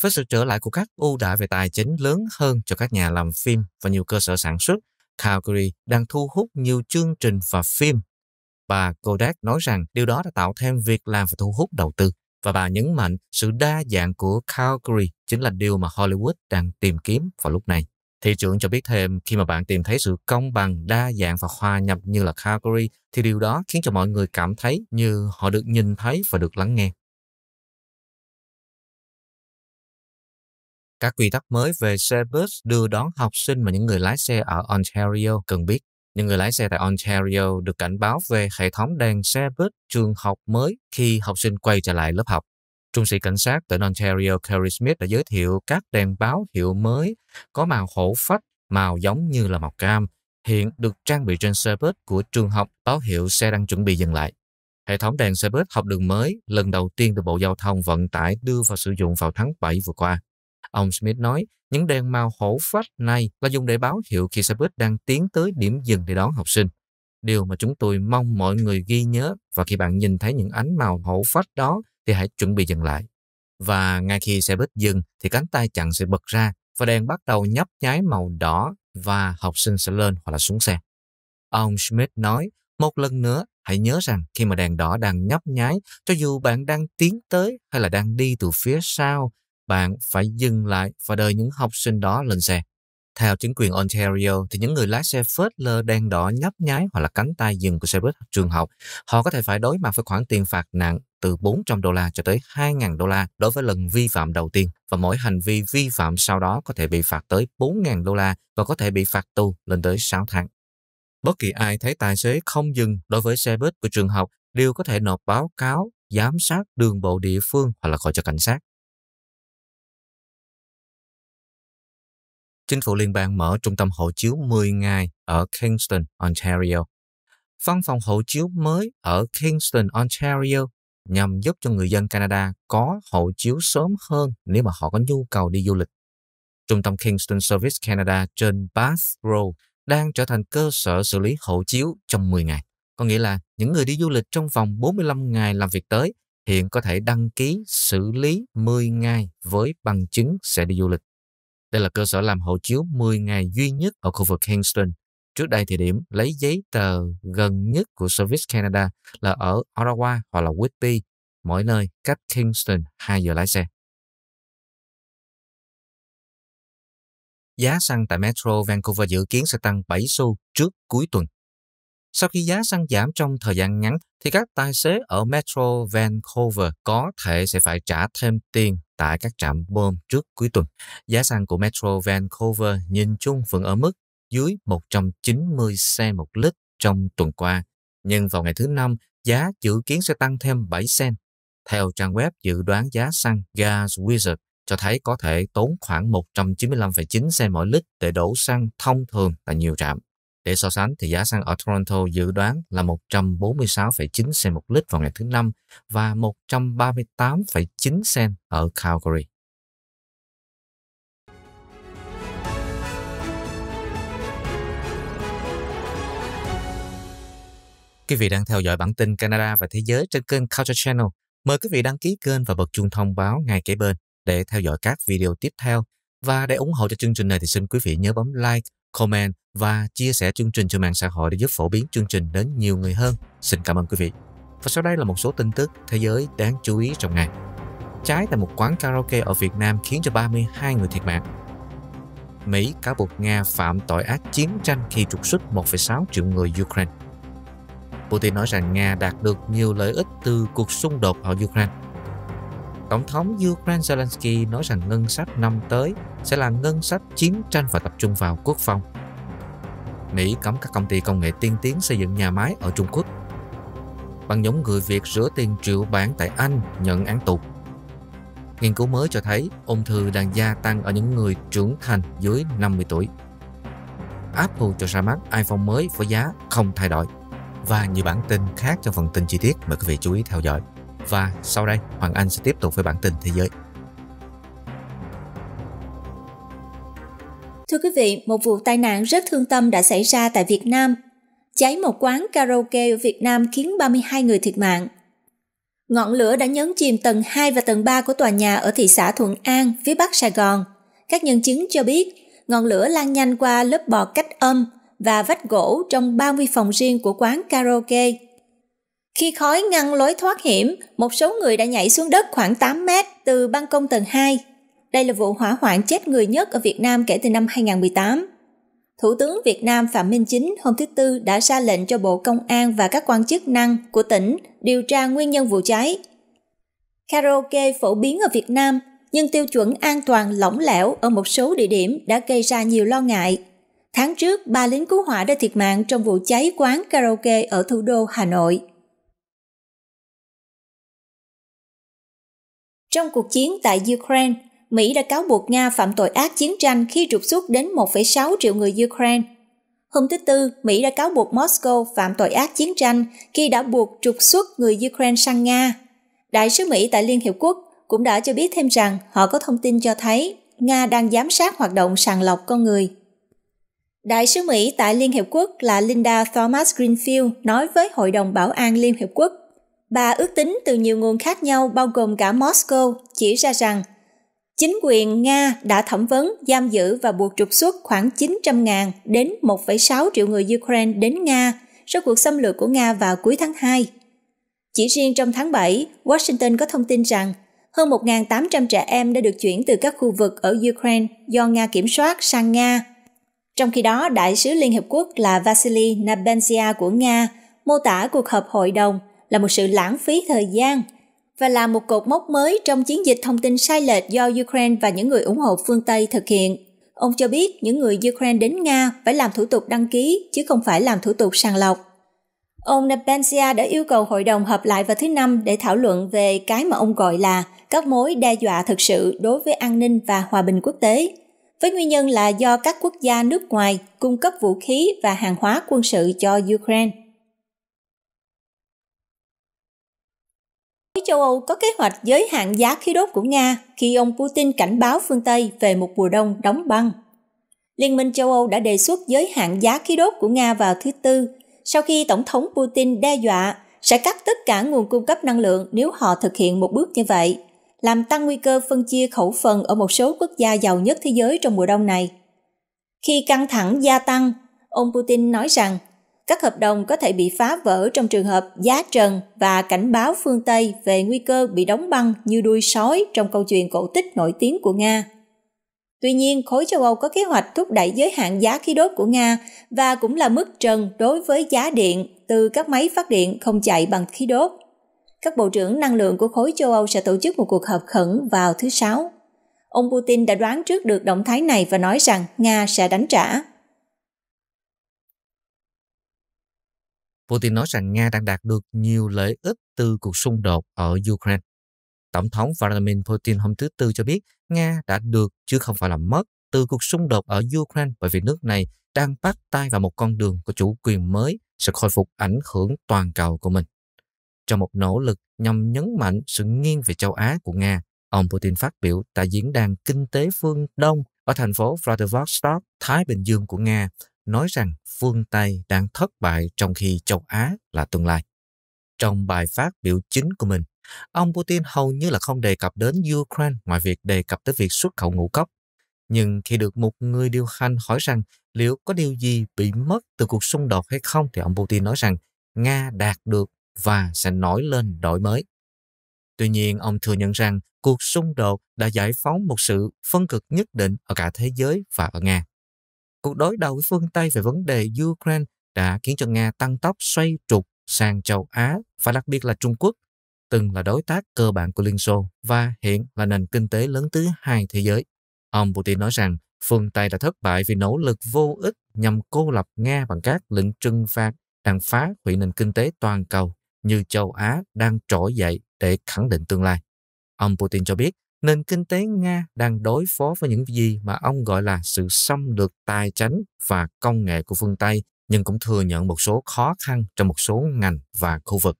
Với sự trở lại của các ưu đãi về tài chính lớn hơn cho các nhà làm phim và nhiều cơ sở sản xuất, Calgary đang thu hút nhiều chương trình và phim. Bà Kodak nói rằng điều đó đã tạo thêm việc làm và thu hút đầu tư và bà nhấn mạnh sự đa dạng của Calgary chính là điều mà Hollywood đang tìm kiếm vào lúc này. Thị trưởng cho biết thêm, khi mà bạn tìm thấy sự công bằng, đa dạng và hòa nhập như là Calgary, thì điều đó khiến cho mọi người cảm thấy như họ được nhìn thấy và được lắng nghe. Các quy tắc mới về xe bus đưa đón học sinh và những người lái xe ở Ontario cần biết những người lái xe tại Ontario được cảnh báo về hệ thống đèn xe buýt trường học mới khi học sinh quay trở lại lớp học. Trung sĩ cảnh sát tỉnh Ontario Kerry Smith đã giới thiệu các đèn báo hiệu mới có màu hổ phách, màu giống như là màu cam, hiện được trang bị trên xe buýt của trường học báo hiệu xe đang chuẩn bị dừng lại. Hệ thống đèn xe buýt học đường mới lần đầu tiên được Bộ Giao thông Vận tải đưa vào sử dụng vào tháng 7 vừa qua. Ông Smith nói những đèn màu hổ phách này là dùng để báo hiệu khi xe buýt đang tiến tới điểm dừng để đón học sinh. Điều mà chúng tôi mong mọi người ghi nhớ và khi bạn nhìn thấy những ánh màu hổ phách đó thì hãy chuẩn bị dừng lại. Và ngay khi xe buýt dừng thì cánh tay chặn sẽ bật ra và đèn bắt đầu nhấp nháy màu đỏ và học sinh sẽ lên hoặc là xuống xe. Ông Schmidt nói, một lần nữa hãy nhớ rằng khi mà đèn đỏ đang nhấp nháy, cho dù bạn đang tiến tới hay là đang đi từ phía sau bạn phải dừng lại và đợi những học sinh đó lên xe. Theo chính quyền Ontario, thì những người lái xe lơ đen đỏ nhấp nháy hoặc là cánh tay dừng của xe buýt trường học, họ có thể phải đối mặt với khoản tiền phạt nặng từ 400 đô la cho tới 2.000 đô la đối với lần vi phạm đầu tiên và mỗi hành vi vi phạm sau đó có thể bị phạt tới 4.000 đô la và có thể bị phạt tù lên tới 6 tháng. Bất kỳ ai thấy tài xế không dừng đối với xe buýt của trường học đều có thể nộp báo cáo giám sát đường bộ địa phương hoặc là gọi cho cảnh sát. chính phủ liên bang mở trung tâm hộ chiếu 10 ngày ở Kingston, Ontario. Văn phòng hộ chiếu mới ở Kingston, Ontario nhằm giúp cho người dân Canada có hộ chiếu sớm hơn nếu mà họ có nhu cầu đi du lịch. Trung tâm Kingston Service Canada trên Bath Road đang trở thành cơ sở xử lý hộ chiếu trong 10 ngày. Có nghĩa là những người đi du lịch trong vòng 45 ngày làm việc tới hiện có thể đăng ký xử lý 10 ngày với bằng chứng sẽ đi du lịch. Đây là cơ sở làm hộ chiếu 10 ngày duy nhất ở khu vực Kingston. Trước đây thì điểm lấy giấy tờ gần nhất của Service Canada là ở Ottawa hoặc là Whitby, mỗi nơi cách Kingston 2 giờ lái xe. Giá xăng tại Metro Vancouver dự kiến sẽ tăng 7 xu trước cuối tuần. Sau khi giá xăng giảm trong thời gian ngắn, thì các tài xế ở Metro Vancouver có thể sẽ phải trả thêm tiền tại các trạm bơm trước cuối tuần. Giá xăng của Metro Vancouver nhìn chung vẫn ở mức dưới 190 xe một lít trong tuần qua, nhưng vào ngày thứ Năm, giá dự kiến sẽ tăng thêm 7 cent. Theo trang web dự đoán giá xăng Gas Wizard cho thấy có thể tốn khoảng 195,9 xe mỗi lít để đổ xăng thông thường tại nhiều trạm. Để so sánh thì giá xăng ở Toronto dự đoán là 146,9 cent một lít vào ngày thứ năm và 138,9 cent ở Calgary. Quý vị đang theo dõi bản tin Canada và thế giới trên kênh Culture Channel. Mời quý vị đăng ký kênh và bật chuông thông báo ngay kế bên để theo dõi các video tiếp theo và để ủng hộ cho chương trình này thì xin quý vị nhớ bấm like, comment và chia sẻ chương trình trên mạng xã hội để giúp phổ biến chương trình đến nhiều người hơn. Xin cảm ơn quý vị. Và sau đây là một số tin tức thế giới đáng chú ý trong ngày. trái tại một quán karaoke ở Việt Nam khiến cho 32 người thiệt mạng. Mỹ cáo buộc Nga phạm tội ác chiến tranh khi trục xuất 1,6 triệu người Ukraine. Putin nói rằng Nga đạt được nhiều lợi ích từ cuộc xung đột ở Ukraine Tổng thống Ukraine Zelensky nói rằng ngân sách năm tới sẽ là ngân sách chiến tranh và tập trung vào quốc phòng. Mỹ cấm các công ty công nghệ tiên tiến xây dựng nhà máy ở Trung Quốc. Băng nhóm người Việt rửa tiền triệu bảng tại Anh nhận án tù. Nghiên cứu mới cho thấy ung thư đang gia tăng ở những người trưởng thành dưới 50 tuổi. Apple cho ra mắt iPhone mới với giá không thay đổi. Và nhiều bản tin khác trong phần tin chi tiết mời quý vị chú ý theo dõi. Và sau đây, Hoàng Anh sẽ tiếp tục với bản tin thế giới. Thưa quý vị, một vụ tai nạn rất thương tâm đã xảy ra tại Việt Nam. Cháy một quán karaoke ở Việt Nam khiến 32 người thiệt mạng. Ngọn lửa đã nhấn chìm tầng 2 và tầng 3 của tòa nhà ở thị xã Thuận An, phía bắc Sài Gòn. Các nhân chứng cho biết, ngọn lửa lan nhanh qua lớp bọt cách âm và vách gỗ trong 30 phòng riêng của quán karaoke khi khói ngăn lối thoát hiểm, một số người đã nhảy xuống đất khoảng 8 mét từ ban công tầng 2. Đây là vụ hỏa hoạn chết người nhất ở Việt Nam kể từ năm 2018. Thủ tướng Việt Nam Phạm Minh Chính hôm thứ Tư đã ra lệnh cho Bộ Công an và các quan chức năng của tỉnh điều tra nguyên nhân vụ cháy. Karaoke phổ biến ở Việt Nam, nhưng tiêu chuẩn an toàn lỏng lẻo ở một số địa điểm đã gây ra nhiều lo ngại. Tháng trước, ba lính cứu hỏa đã thiệt mạng trong vụ cháy quán karaoke ở thủ đô Hà Nội. Trong cuộc chiến tại Ukraine, Mỹ đã cáo buộc Nga phạm tội ác chiến tranh khi trục xuất đến 1,6 triệu người Ukraine. Hôm thứ Tư, Mỹ đã cáo buộc Moscow phạm tội ác chiến tranh khi đã buộc trục xuất người Ukraine sang Nga. Đại sứ Mỹ tại Liên Hiệp Quốc cũng đã cho biết thêm rằng họ có thông tin cho thấy Nga đang giám sát hoạt động sàng lọc con người. Đại sứ Mỹ tại Liên Hiệp Quốc là Linda Thomas Greenfield nói với Hội đồng Bảo an Liên Hiệp Quốc Bà ước tính từ nhiều nguồn khác nhau bao gồm cả Moscow chỉ ra rằng chính quyền Nga đã thẩm vấn, giam giữ và buộc trục xuất khoảng 900.000 đến 1,6 triệu người Ukraine đến Nga sau cuộc xâm lược của Nga vào cuối tháng 2. Chỉ riêng trong tháng 7, Washington có thông tin rằng hơn 1.800 trẻ em đã được chuyển từ các khu vực ở Ukraine do Nga kiểm soát sang Nga. Trong khi đó, Đại sứ Liên Hiệp Quốc là Vasily Nabenzia của Nga mô tả cuộc họp hội đồng là một sự lãng phí thời gian và là một cột mốc mới trong chiến dịch thông tin sai lệch do Ukraine và những người ủng hộ phương Tây thực hiện. Ông cho biết những người Ukraine đến Nga phải làm thủ tục đăng ký chứ không phải làm thủ tục sàng lọc. Ông Nebensia đã yêu cầu hội đồng họp lại vào thứ Năm để thảo luận về cái mà ông gọi là các mối đe dọa thực sự đối với an ninh và hòa bình quốc tế, với nguyên nhân là do các quốc gia nước ngoài cung cấp vũ khí và hàng hóa quân sự cho Ukraine. châu Âu có kế hoạch giới hạn giá khí đốt của Nga khi ông Putin cảnh báo phương Tây về một mùa đông đóng băng. Liên minh châu Âu đã đề xuất giới hạn giá khí đốt của Nga vào thứ Tư, sau khi Tổng thống Putin đe dọa sẽ cắt tất cả nguồn cung cấp năng lượng nếu họ thực hiện một bước như vậy, làm tăng nguy cơ phân chia khẩu phần ở một số quốc gia giàu nhất thế giới trong mùa đông này. Khi căng thẳng gia tăng, ông Putin nói rằng các hợp đồng có thể bị phá vỡ trong trường hợp giá trần và cảnh báo phương Tây về nguy cơ bị đóng băng như đuôi sói trong câu chuyện cổ tích nổi tiếng của Nga. Tuy nhiên, khối châu Âu có kế hoạch thúc đẩy giới hạn giá khí đốt của Nga và cũng là mức trần đối với giá điện từ các máy phát điện không chạy bằng khí đốt. Các bộ trưởng năng lượng của khối châu Âu sẽ tổ chức một cuộc họp khẩn vào thứ Sáu. Ông Putin đã đoán trước được động thái này và nói rằng Nga sẽ đánh trả. Putin nói rằng Nga đang đạt được nhiều lợi ích từ cuộc xung đột ở Ukraine. Tổng thống Vladimir Putin hôm thứ Tư cho biết Nga đã được chứ không phải là mất từ cuộc xung đột ở Ukraine bởi vì nước này đang bắt tay vào một con đường của chủ quyền mới sẽ khôi phục ảnh hưởng toàn cầu của mình. Trong một nỗ lực nhằm nhấn mạnh sự nghiêng về châu Á của Nga, ông Putin phát biểu tại diễn đàn kinh tế phương Đông ở thành phố Vladivostok, Thái Bình Dương của Nga nói rằng phương Tây đang thất bại trong khi châu Á là tương lai. Trong bài phát biểu chính của mình, ông Putin hầu như là không đề cập đến Ukraine ngoài việc đề cập tới việc xuất khẩu ngũ cốc. Nhưng khi được một người điều hành hỏi rằng liệu có điều gì bị mất từ cuộc xung đột hay không thì ông Putin nói rằng Nga đạt được và sẽ nổi lên đổi mới. Tuy nhiên, ông thừa nhận rằng cuộc xung đột đã giải phóng một sự phân cực nhất định ở cả thế giới và ở Nga cuộc đối đầu với phương Tây về vấn đề Ukraine đã khiến cho Nga tăng tốc xoay trục sang châu Á và đặc biệt là Trung Quốc, từng là đối tác cơ bản của Liên Xô và hiện là nền kinh tế lớn thứ hai thế giới. Ông Putin nói rằng phương Tây đã thất bại vì nỗ lực vô ích nhằm cô lập Nga bằng các lệnh trừng phạt đang phá hủy nền kinh tế toàn cầu như châu Á đang trỗi dậy để khẳng định tương lai. Ông Putin cho biết nền kinh tế Nga đang đối phó với những gì mà ông gọi là sự xâm lược tài chánh và công nghệ của phương Tây, nhưng cũng thừa nhận một số khó khăn trong một số ngành và khu vực.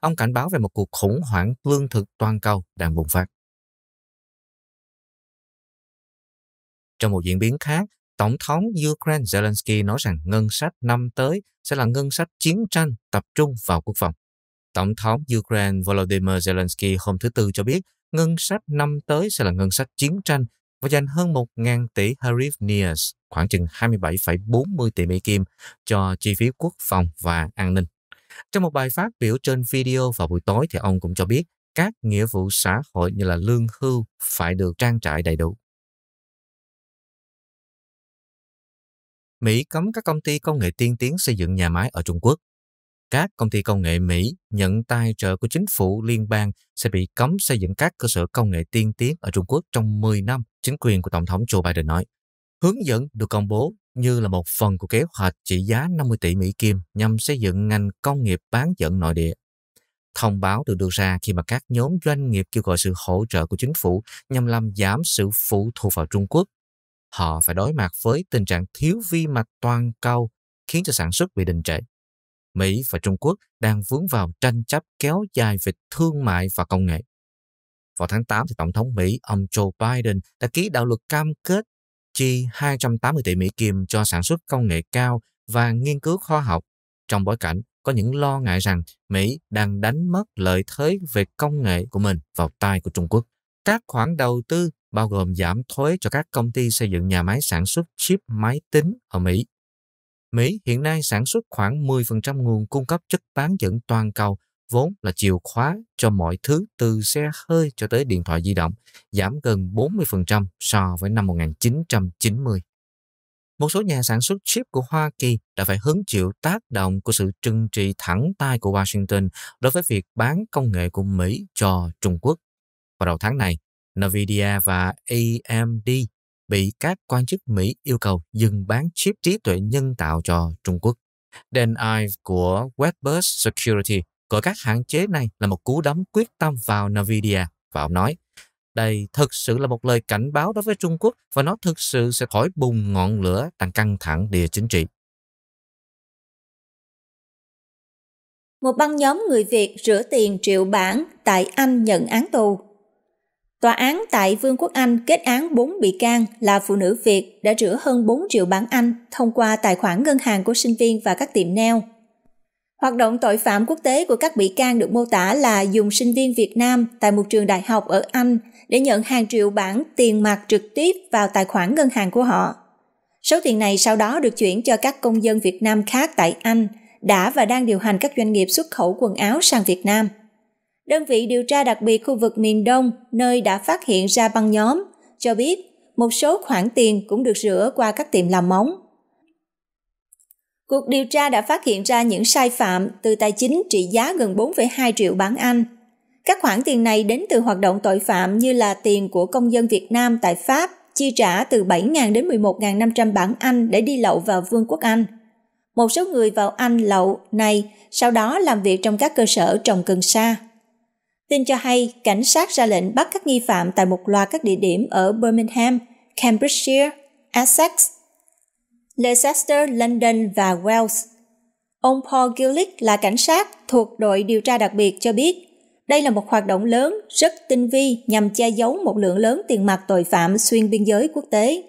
Ông cảnh báo về một cuộc khủng hoảng lương thực toàn cầu đang bùng phát. Trong một diễn biến khác, Tổng thống Ukraine Zelensky nói rằng ngân sách năm tới sẽ là ngân sách chiến tranh tập trung vào quốc phòng. Tổng thống Ukraine Volodymyr Zelensky hôm thứ Tư cho biết ngân sách năm tới sẽ là ngân sách chiến tranh và dành hơn 1.000 tỷ hryvnias, khoảng chừng 27,40 tỷ Mỹ Kim, cho chi phí quốc phòng và an ninh. Trong một bài phát biểu trên video vào buổi tối thì ông cũng cho biết các nghĩa vụ xã hội như là lương hưu phải được trang trải đầy đủ. Mỹ cấm các công ty công nghệ tiên tiến xây dựng nhà máy ở Trung Quốc các công ty công nghệ Mỹ nhận tài trợ của chính phủ liên bang sẽ bị cấm xây dựng các cơ sở công nghệ tiên tiến ở Trung Quốc trong 10 năm, chính quyền của Tổng thống Joe Biden nói. Hướng dẫn được công bố như là một phần của kế hoạch trị giá 50 tỷ Mỹ Kim nhằm xây dựng ngành công nghiệp bán dẫn nội địa. Thông báo được đưa ra khi mà các nhóm doanh nghiệp kêu gọi sự hỗ trợ của chính phủ nhằm làm giảm sự phụ thuộc vào Trung Quốc. Họ phải đối mặt với tình trạng thiếu vi mạch toàn cầu khiến cho sản xuất bị đình trệ. Mỹ và Trung Quốc đang vướng vào tranh chấp kéo dài về thương mại và công nghệ. Vào tháng 8, thì Tổng thống Mỹ ông Joe Biden đã ký đạo luật cam kết chi 280 tỷ Mỹ Kim cho sản xuất công nghệ cao và nghiên cứu khoa học trong bối cảnh có những lo ngại rằng Mỹ đang đánh mất lợi thế về công nghệ của mình vào tay của Trung Quốc. Các khoản đầu tư bao gồm giảm thuế cho các công ty xây dựng nhà máy sản xuất chip máy tính ở Mỹ Mỹ hiện nay sản xuất khoảng 10% nguồn cung cấp chất bán dẫn toàn cầu vốn là chìa khóa cho mọi thứ từ xe hơi cho tới điện thoại di động, giảm gần 40% so với năm 1990. Một số nhà sản xuất chip của Hoa Kỳ đã phải hứng chịu tác động của sự trừng trị thẳng tay của Washington đối với việc bán công nghệ của Mỹ cho Trung Quốc. Vào đầu tháng này, NVIDIA và AMD bị các quan chức Mỹ yêu cầu dừng bán chip trí tuệ nhân tạo cho Trung Quốc. Dan ai của Webber Security gọi các hạn chế này là một cú đấm quyết tâm vào NVIDIA và ông nói đây thực sự là một lời cảnh báo đối với Trung Quốc và nó thực sự sẽ thổi bùng ngọn lửa đang căng thẳng địa chính trị. Một băng nhóm người Việt rửa tiền triệu bảng tại Anh nhận án tù Tòa án tại Vương quốc Anh kết án 4 bị can là phụ nữ Việt đã rửa hơn 4 triệu bảng Anh thông qua tài khoản ngân hàng của sinh viên và các tiệm nail. Hoạt động tội phạm quốc tế của các bị can được mô tả là dùng sinh viên Việt Nam tại một trường đại học ở Anh để nhận hàng triệu bảng tiền mặt trực tiếp vào tài khoản ngân hàng của họ. Số tiền này sau đó được chuyển cho các công dân Việt Nam khác tại Anh đã và đang điều hành các doanh nghiệp xuất khẩu quần áo sang Việt Nam đơn vị điều tra đặc biệt khu vực miền Đông nơi đã phát hiện ra băng nhóm, cho biết một số khoản tiền cũng được rửa qua các tiệm làm móng. Cuộc điều tra đã phát hiện ra những sai phạm từ tài chính trị giá gần 4,2 triệu bảng Anh. Các khoản tiền này đến từ hoạt động tội phạm như là tiền của công dân Việt Nam tại Pháp chi trả từ 7.000 đến 11.500 bảng Anh để đi lậu vào Vương quốc Anh. Một số người vào Anh lậu này sau đó làm việc trong các cơ sở trồng cần sa. Tin cho hay, cảnh sát ra lệnh bắt các nghi phạm tại một loạt các địa điểm ở Birmingham, Cambridgeshire, Essex, Leicester, London và Wales. Ông Paul Gillick là cảnh sát thuộc đội điều tra đặc biệt cho biết, đây là một hoạt động lớn, rất tinh vi nhằm che giấu một lượng lớn tiền mặt tội phạm xuyên biên giới quốc tế.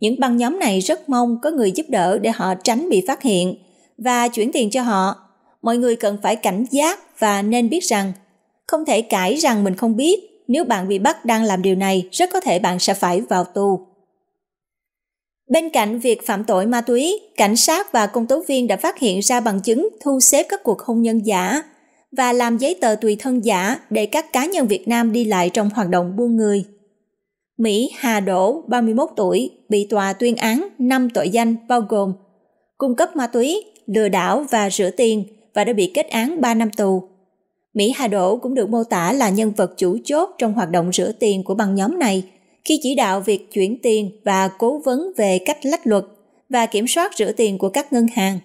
Những băng nhóm này rất mong có người giúp đỡ để họ tránh bị phát hiện và chuyển tiền cho họ. Mọi người cần phải cảnh giác và nên biết rằng không thể cãi rằng mình không biết, nếu bạn bị bắt đang làm điều này, rất có thể bạn sẽ phải vào tù. Bên cạnh việc phạm tội ma túy, cảnh sát và công tố viên đã phát hiện ra bằng chứng thu xếp các cuộc hôn nhân giả và làm giấy tờ tùy thân giả để các cá nhân Việt Nam đi lại trong hoạt động buôn người. Mỹ Hà Đỗ, 31 tuổi, bị tòa tuyên án năm tội danh bao gồm cung cấp ma túy, lừa đảo và rửa tiền và đã bị kết án ba năm tù. Mỹ Hà Đỗ cũng được mô tả là nhân vật chủ chốt trong hoạt động rửa tiền của băng nhóm này, khi chỉ đạo việc chuyển tiền và cố vấn về cách lách luật và kiểm soát rửa tiền của các ngân hàng.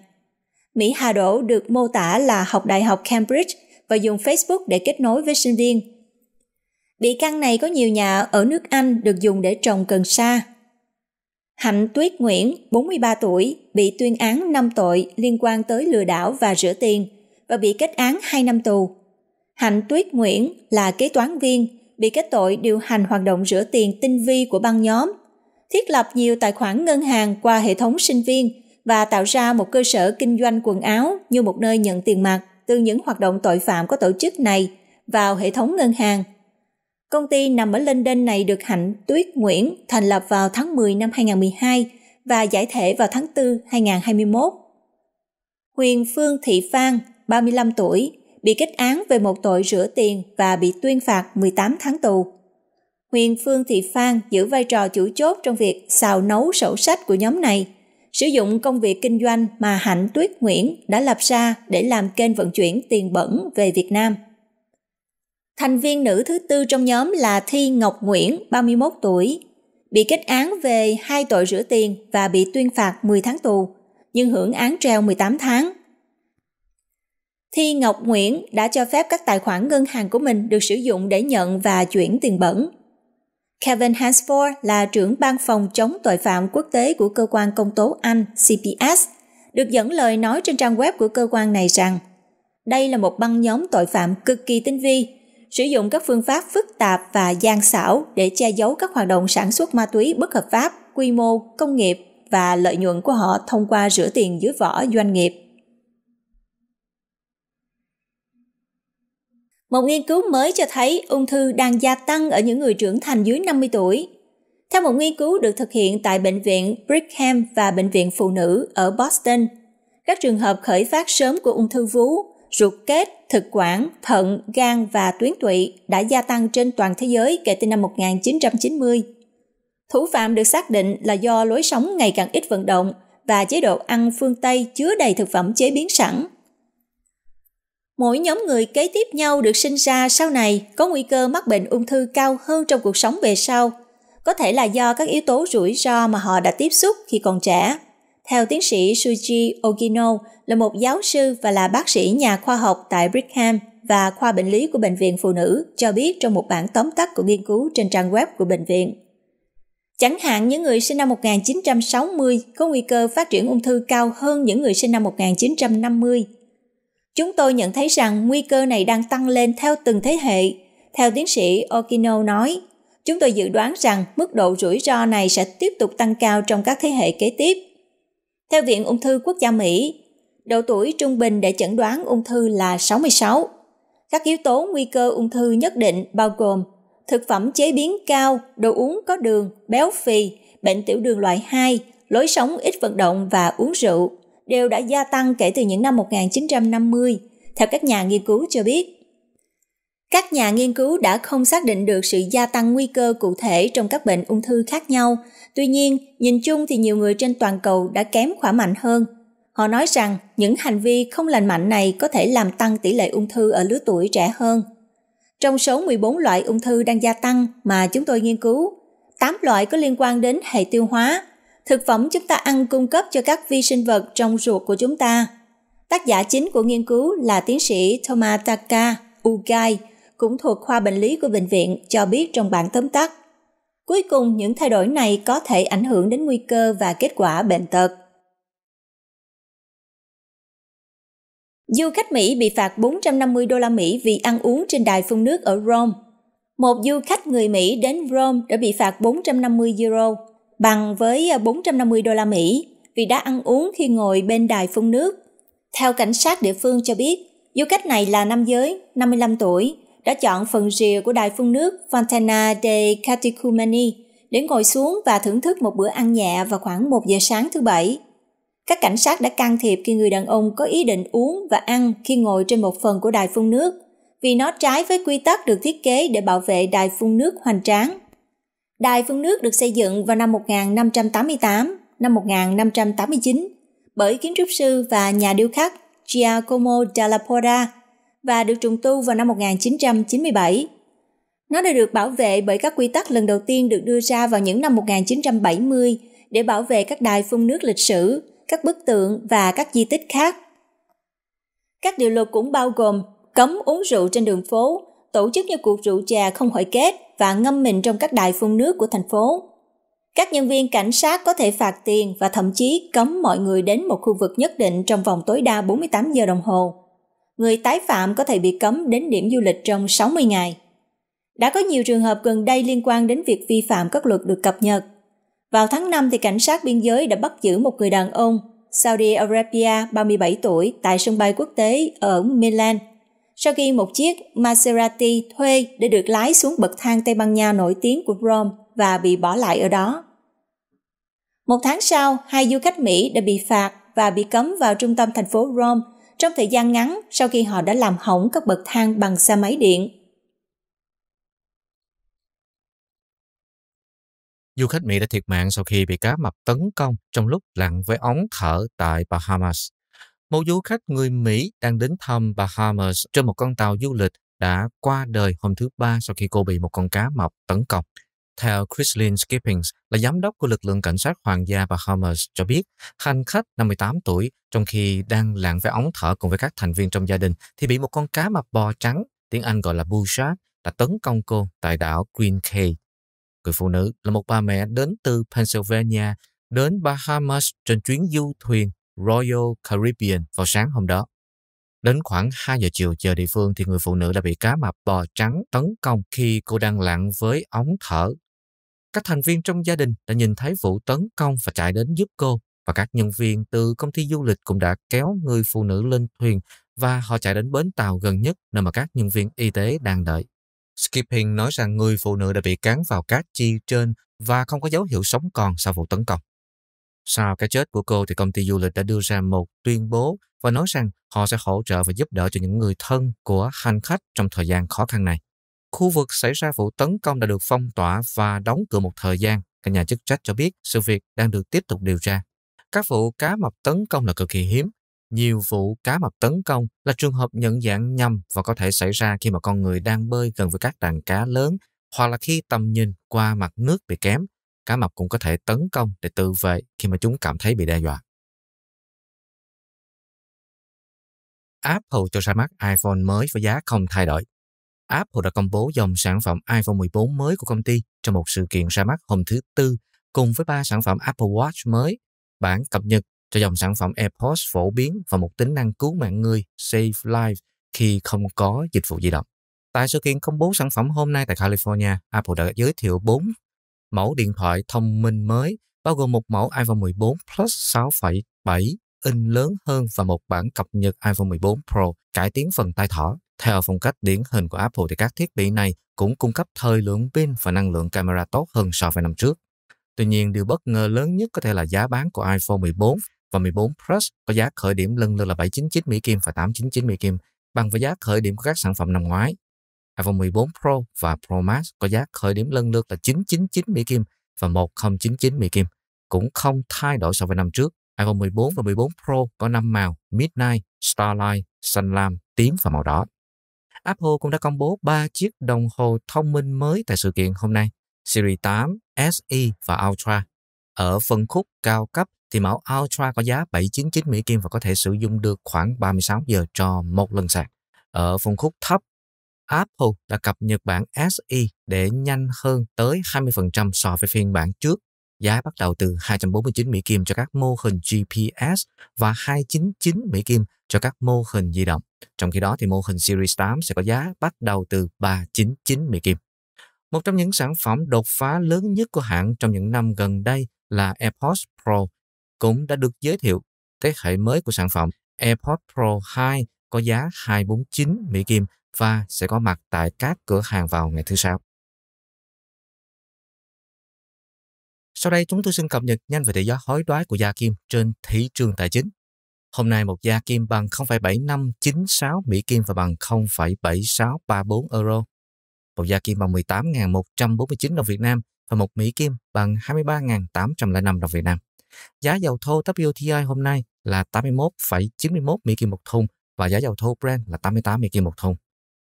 Mỹ Hà Đỗ được mô tả là học đại học Cambridge và dùng Facebook để kết nối với sinh viên. Bị căn này có nhiều nhà ở nước Anh được dùng để trồng cần sa. Hạnh Tuyết Nguyễn, 43 tuổi, bị tuyên án 5 tội liên quan tới lừa đảo và rửa tiền và bị kết án 2 năm tù Hạnh Tuyết Nguyễn là kế toán viên, bị kết tội điều hành hoạt động rửa tiền tinh vi của băng nhóm, thiết lập nhiều tài khoản ngân hàng qua hệ thống sinh viên và tạo ra một cơ sở kinh doanh quần áo như một nơi nhận tiền mặt từ những hoạt động tội phạm có tổ chức này vào hệ thống ngân hàng. Công ty nằm ở London này được Hạnh Tuyết Nguyễn thành lập vào tháng 10 năm 2012 và giải thể vào tháng 4 2021. Huyền Phương Thị Phan, 35 tuổi, bị kết án về một tội rửa tiền và bị tuyên phạt 18 tháng tù. Huyền Phương Thị Phan giữ vai trò chủ chốt trong việc xào nấu sổ sách của nhóm này, sử dụng công việc kinh doanh mà Hạnh Tuyết Nguyễn đã lập ra để làm kênh vận chuyển tiền bẩn về Việt Nam. Thành viên nữ thứ tư trong nhóm là Thi Ngọc Nguyễn, 31 tuổi, bị kết án về hai tội rửa tiền và bị tuyên phạt 10 tháng tù, nhưng hưởng án treo 18 tháng thì Ngọc Nguyễn đã cho phép các tài khoản ngân hàng của mình được sử dụng để nhận và chuyển tiền bẩn. Kevin Hansford là trưởng ban phòng chống tội phạm quốc tế của cơ quan công tố Anh CPS, được dẫn lời nói trên trang web của cơ quan này rằng đây là một băng nhóm tội phạm cực kỳ tinh vi, sử dụng các phương pháp phức tạp và gian xảo để che giấu các hoạt động sản xuất ma túy bất hợp pháp, quy mô, công nghiệp và lợi nhuận của họ thông qua rửa tiền dưới vỏ doanh nghiệp. Một nghiên cứu mới cho thấy ung thư đang gia tăng ở những người trưởng thành dưới 50 tuổi. Theo một nghiên cứu được thực hiện tại Bệnh viện Brigham và Bệnh viện Phụ nữ ở Boston, các trường hợp khởi phát sớm của ung thư vú, ruột kết, thực quản, thận, gan và tuyến tụy đã gia tăng trên toàn thế giới kể từ năm 1990. Thủ phạm được xác định là do lối sống ngày càng ít vận động và chế độ ăn phương Tây chứa đầy thực phẩm chế biến sẵn Mỗi nhóm người kế tiếp nhau được sinh ra sau này có nguy cơ mắc bệnh ung thư cao hơn trong cuộc sống về sau, có thể là do các yếu tố rủi ro mà họ đã tiếp xúc khi còn trẻ. Theo tiến sĩ Suji Ogino, là một giáo sư và là bác sĩ nhà khoa học tại Brigham và khoa bệnh lý của Bệnh viện Phụ nữ, cho biết trong một bản tóm tắt của nghiên cứu trên trang web của bệnh viện. Chẳng hạn những người sinh năm 1960 có nguy cơ phát triển ung thư cao hơn những người sinh năm 1950 Chúng tôi nhận thấy rằng nguy cơ này đang tăng lên theo từng thế hệ. Theo tiến sĩ Okino nói, chúng tôi dự đoán rằng mức độ rủi ro này sẽ tiếp tục tăng cao trong các thế hệ kế tiếp. Theo Viện Ung thư Quốc gia Mỹ, độ tuổi trung bình để chẩn đoán ung thư là 66. Các yếu tố nguy cơ ung thư nhất định bao gồm thực phẩm chế biến cao, đồ uống có đường, béo phì, bệnh tiểu đường loại 2, lối sống ít vận động và uống rượu đều đã gia tăng kể từ những năm 1950, theo các nhà nghiên cứu cho biết. Các nhà nghiên cứu đã không xác định được sự gia tăng nguy cơ cụ thể trong các bệnh ung thư khác nhau. Tuy nhiên, nhìn chung thì nhiều người trên toàn cầu đã kém khỏe mạnh hơn. Họ nói rằng những hành vi không lành mạnh này có thể làm tăng tỷ lệ ung thư ở lứa tuổi trẻ hơn. Trong số 14 loại ung thư đang gia tăng mà chúng tôi nghiên cứu, 8 loại có liên quan đến hệ tiêu hóa, Thực phẩm chúng ta ăn cung cấp cho các vi sinh vật trong ruột của chúng ta. Tác giả chính của nghiên cứu là tiến sĩ Tomataka Ugai, cũng thuộc khoa bệnh lý của bệnh viện, cho biết trong bản tóm tắt. Cuối cùng, những thay đổi này có thể ảnh hưởng đến nguy cơ và kết quả bệnh tật. Du khách Mỹ bị phạt 450 đô la Mỹ vì ăn uống trên đài phun nước ở Rome. Một du khách người Mỹ đến Rome đã bị phạt 450 euro, bằng với 450 à, đô la Mỹ vì đã ăn uống khi ngồi bên đài phun nước. Theo cảnh sát địa phương cho biết, du khách này là nam giới, 55 tuổi, đã chọn phần rìa của đài phun nước Fontana de Catecumenni để ngồi xuống và thưởng thức một bữa ăn nhẹ vào khoảng 1 giờ sáng thứ Bảy. Các cảnh sát đã can thiệp khi người đàn ông có ý định uống và ăn khi ngồi trên một phần của đài phun nước, vì nó trái với quy tắc được thiết kế để bảo vệ đài phun nước hoành tráng. Đài phun nước được xây dựng vào năm 1588, năm 1589 bởi kiến trúc sư và nhà điêu khắc Giacomo dalla Porta và được trùng tu vào năm 1997. Nó đã được bảo vệ bởi các quy tắc lần đầu tiên được đưa ra vào những năm 1970 để bảo vệ các đài phun nước lịch sử, các bức tượng và các di tích khác. Các điều luật cũng bao gồm cấm uống rượu trên đường phố tổ chức như cuộc rượu trà không hội kết và ngâm mình trong các đài phun nước của thành phố. Các nhân viên cảnh sát có thể phạt tiền và thậm chí cấm mọi người đến một khu vực nhất định trong vòng tối đa 48 giờ đồng hồ. Người tái phạm có thể bị cấm đến điểm du lịch trong 60 ngày. Đã có nhiều trường hợp gần đây liên quan đến việc vi phạm các luật được cập nhật. Vào tháng 5 thì cảnh sát biên giới đã bắt giữ một người đàn ông Saudi Arabia 37 tuổi tại sân bay quốc tế ở Milan sau khi một chiếc Maserati thuê để được lái xuống bậc thang Tây Ban Nha nổi tiếng của Rome và bị bỏ lại ở đó. Một tháng sau, hai du khách Mỹ đã bị phạt và bị cấm vào trung tâm thành phố Rome trong thời gian ngắn sau khi họ đã làm hỏng các bậc thang bằng xe máy điện. Du khách Mỹ đã thiệt mạng sau khi bị cá mập tấn công trong lúc lặn với ống thở tại Bahamas một du khách người Mỹ đang đến thăm Bahamas trên một con tàu du lịch đã qua đời hôm thứ Ba sau khi cô bị một con cá mập tấn công. Theo Chris Lynn Skippings, là giám đốc của lực lượng cảnh sát hoàng gia Bahamas, cho biết hành khách 58 tuổi trong khi đang lạng với ống thở cùng với các thành viên trong gia đình thì bị một con cá mập bò trắng, tiếng Anh gọi là bull shark, đã tấn công cô tại đảo Green Cay. Người phụ nữ là một bà mẹ đến từ Pennsylvania đến Bahamas trên chuyến du thuyền Royal Caribbean vào sáng hôm đó. Đến khoảng 2 giờ chiều giờ địa phương thì người phụ nữ đã bị cá mập bò trắng tấn công khi cô đang lặn với ống thở. Các thành viên trong gia đình đã nhìn thấy vụ tấn công và chạy đến giúp cô và các nhân viên từ công ty du lịch cũng đã kéo người phụ nữ lên thuyền và họ chạy đến bến tàu gần nhất nơi mà các nhân viên y tế đang đợi. Skipping nói rằng người phụ nữ đã bị cán vào cát chi trên và không có dấu hiệu sống còn sau vụ tấn công. Sau cái chết của cô thì công ty du lịch đã đưa ra một tuyên bố và nói rằng họ sẽ hỗ trợ và giúp đỡ cho những người thân của hành khách trong thời gian khó khăn này. Khu vực xảy ra vụ tấn công đã được phong tỏa và đóng cửa một thời gian. Các nhà chức trách cho biết sự việc đang được tiếp tục điều tra. Các vụ cá mập tấn công là cực kỳ hiếm. Nhiều vụ cá mập tấn công là trường hợp nhận dạng nhầm và có thể xảy ra khi mà con người đang bơi gần với các đàn cá lớn hoặc là khi tầm nhìn qua mặt nước bị kém cá mập cũng có thể tấn công để tự vệ khi mà chúng cảm thấy bị đe dọa. Apple cho ra mắt iPhone mới với giá không thay đổi. Apple đã công bố dòng sản phẩm iPhone 14 mới của công ty trong một sự kiện ra mắt hôm thứ Tư cùng với ba sản phẩm Apple Watch mới, bản cập nhật cho dòng sản phẩm AirPods phổ biến và một tính năng cứu mạng người Save Life khi không có dịch vụ di động. Tại sự kiện công bố sản phẩm hôm nay tại California, Apple đã giới thiệu bốn mẫu điện thoại thông minh mới bao gồm một mẫu iPhone 14 Plus 6,7 in lớn hơn và một bản cập nhật iPhone 14 Pro cải tiến phần tai thỏ. Theo phong cách điển hình của Apple thì các thiết bị này cũng cung cấp thời lượng pin và năng lượng camera tốt hơn so với năm trước. Tuy nhiên, điều bất ngờ lớn nhất có thể là giá bán của iPhone 14 và 14 Plus có giá khởi điểm lần lượt là 799 Mỹ Kim và 899 Mỹ Kim, bằng với giá khởi điểm của các sản phẩm năm ngoái iPhone 14 Pro và Pro Max có giá khởi điểm lần lượt là 999 Mỹ Kim và 1099 Mỹ Kim, cũng không thay đổi so với năm trước. iPhone 14 và 14 Pro có 5 màu Midnight, Starlight, xanh lam, tím và màu đỏ. Apple cũng đã công bố 3 chiếc đồng hồ thông minh mới tại sự kiện hôm nay, Series 8, SE và Ultra. Ở phân khúc cao cấp thì mẫu Ultra có giá 799 Mỹ Kim và có thể sử dụng được khoảng 36 giờ cho một lần sạc. Ở phân khúc thấp Apple đã cập nhật bản SE để nhanh hơn tới 20% so với phiên bản trước. Giá bắt đầu từ 249 Mỹ Kim cho các mô hình GPS và 299 Mỹ Kim cho các mô hình di động. Trong khi đó thì mô hình Series 8 sẽ có giá bắt đầu từ 399 Mỹ Kim. Một trong những sản phẩm đột phá lớn nhất của hãng trong những năm gần đây là AirPods Pro cũng đã được giới thiệu. Thế hệ mới của sản phẩm AirPods Pro 2 có giá 249 Mỹ Kim và sẽ có mặt tại các cửa hàng vào ngày thứ sáu. Sau đây chúng tôi xin cập nhật nhanh về tỷ giá hối đoái của Gia Kim trên thị trường tài chính. Hôm nay một Gia Kim bằng 0,7596 Mỹ Kim và bằng 0,7634 Euro. Một Gia Kim bằng 18.149 đồng Việt Nam và một Mỹ Kim bằng 23.805 đồng Việt Nam. Giá dầu thô WTI hôm nay là 81,91 Mỹ Kim một thùng và giá dầu thô Brent là 88 Mỹ Kim một thùng.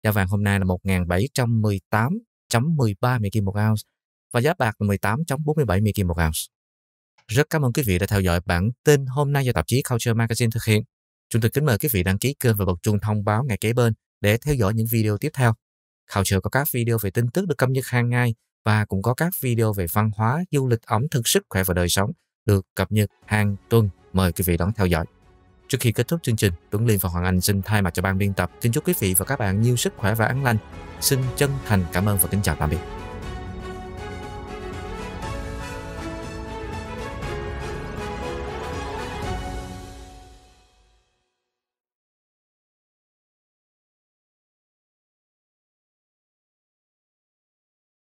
Giá vàng hôm nay là 1.718.13 Mỹ Kim một ounce và giá bạc là 18.47 Mỹ Kim một ounce. Rất cảm ơn quý vị đã theo dõi bản tin hôm nay do tạp chí Culture Magazine thực hiện. Chúng tôi kính mời quý vị đăng ký kênh và bật chuông thông báo ngày kế bên để theo dõi những video tiếp theo. Culture có các video về tin tức được cập nhật hàng ngày và cũng có các video về văn hóa, du lịch, ẩm thực, sức khỏe và đời sống được cập nhật hàng tuần. Mời quý vị đón theo dõi. Trước khi kết thúc chương trình, Tuấn Liên và Hoàng Anh xin thay mặt cho ban biên tập kính chúc quý vị và các bạn nhiều sức khỏe và an lành. Xin chân thành cảm ơn và kính chào tạm biệt.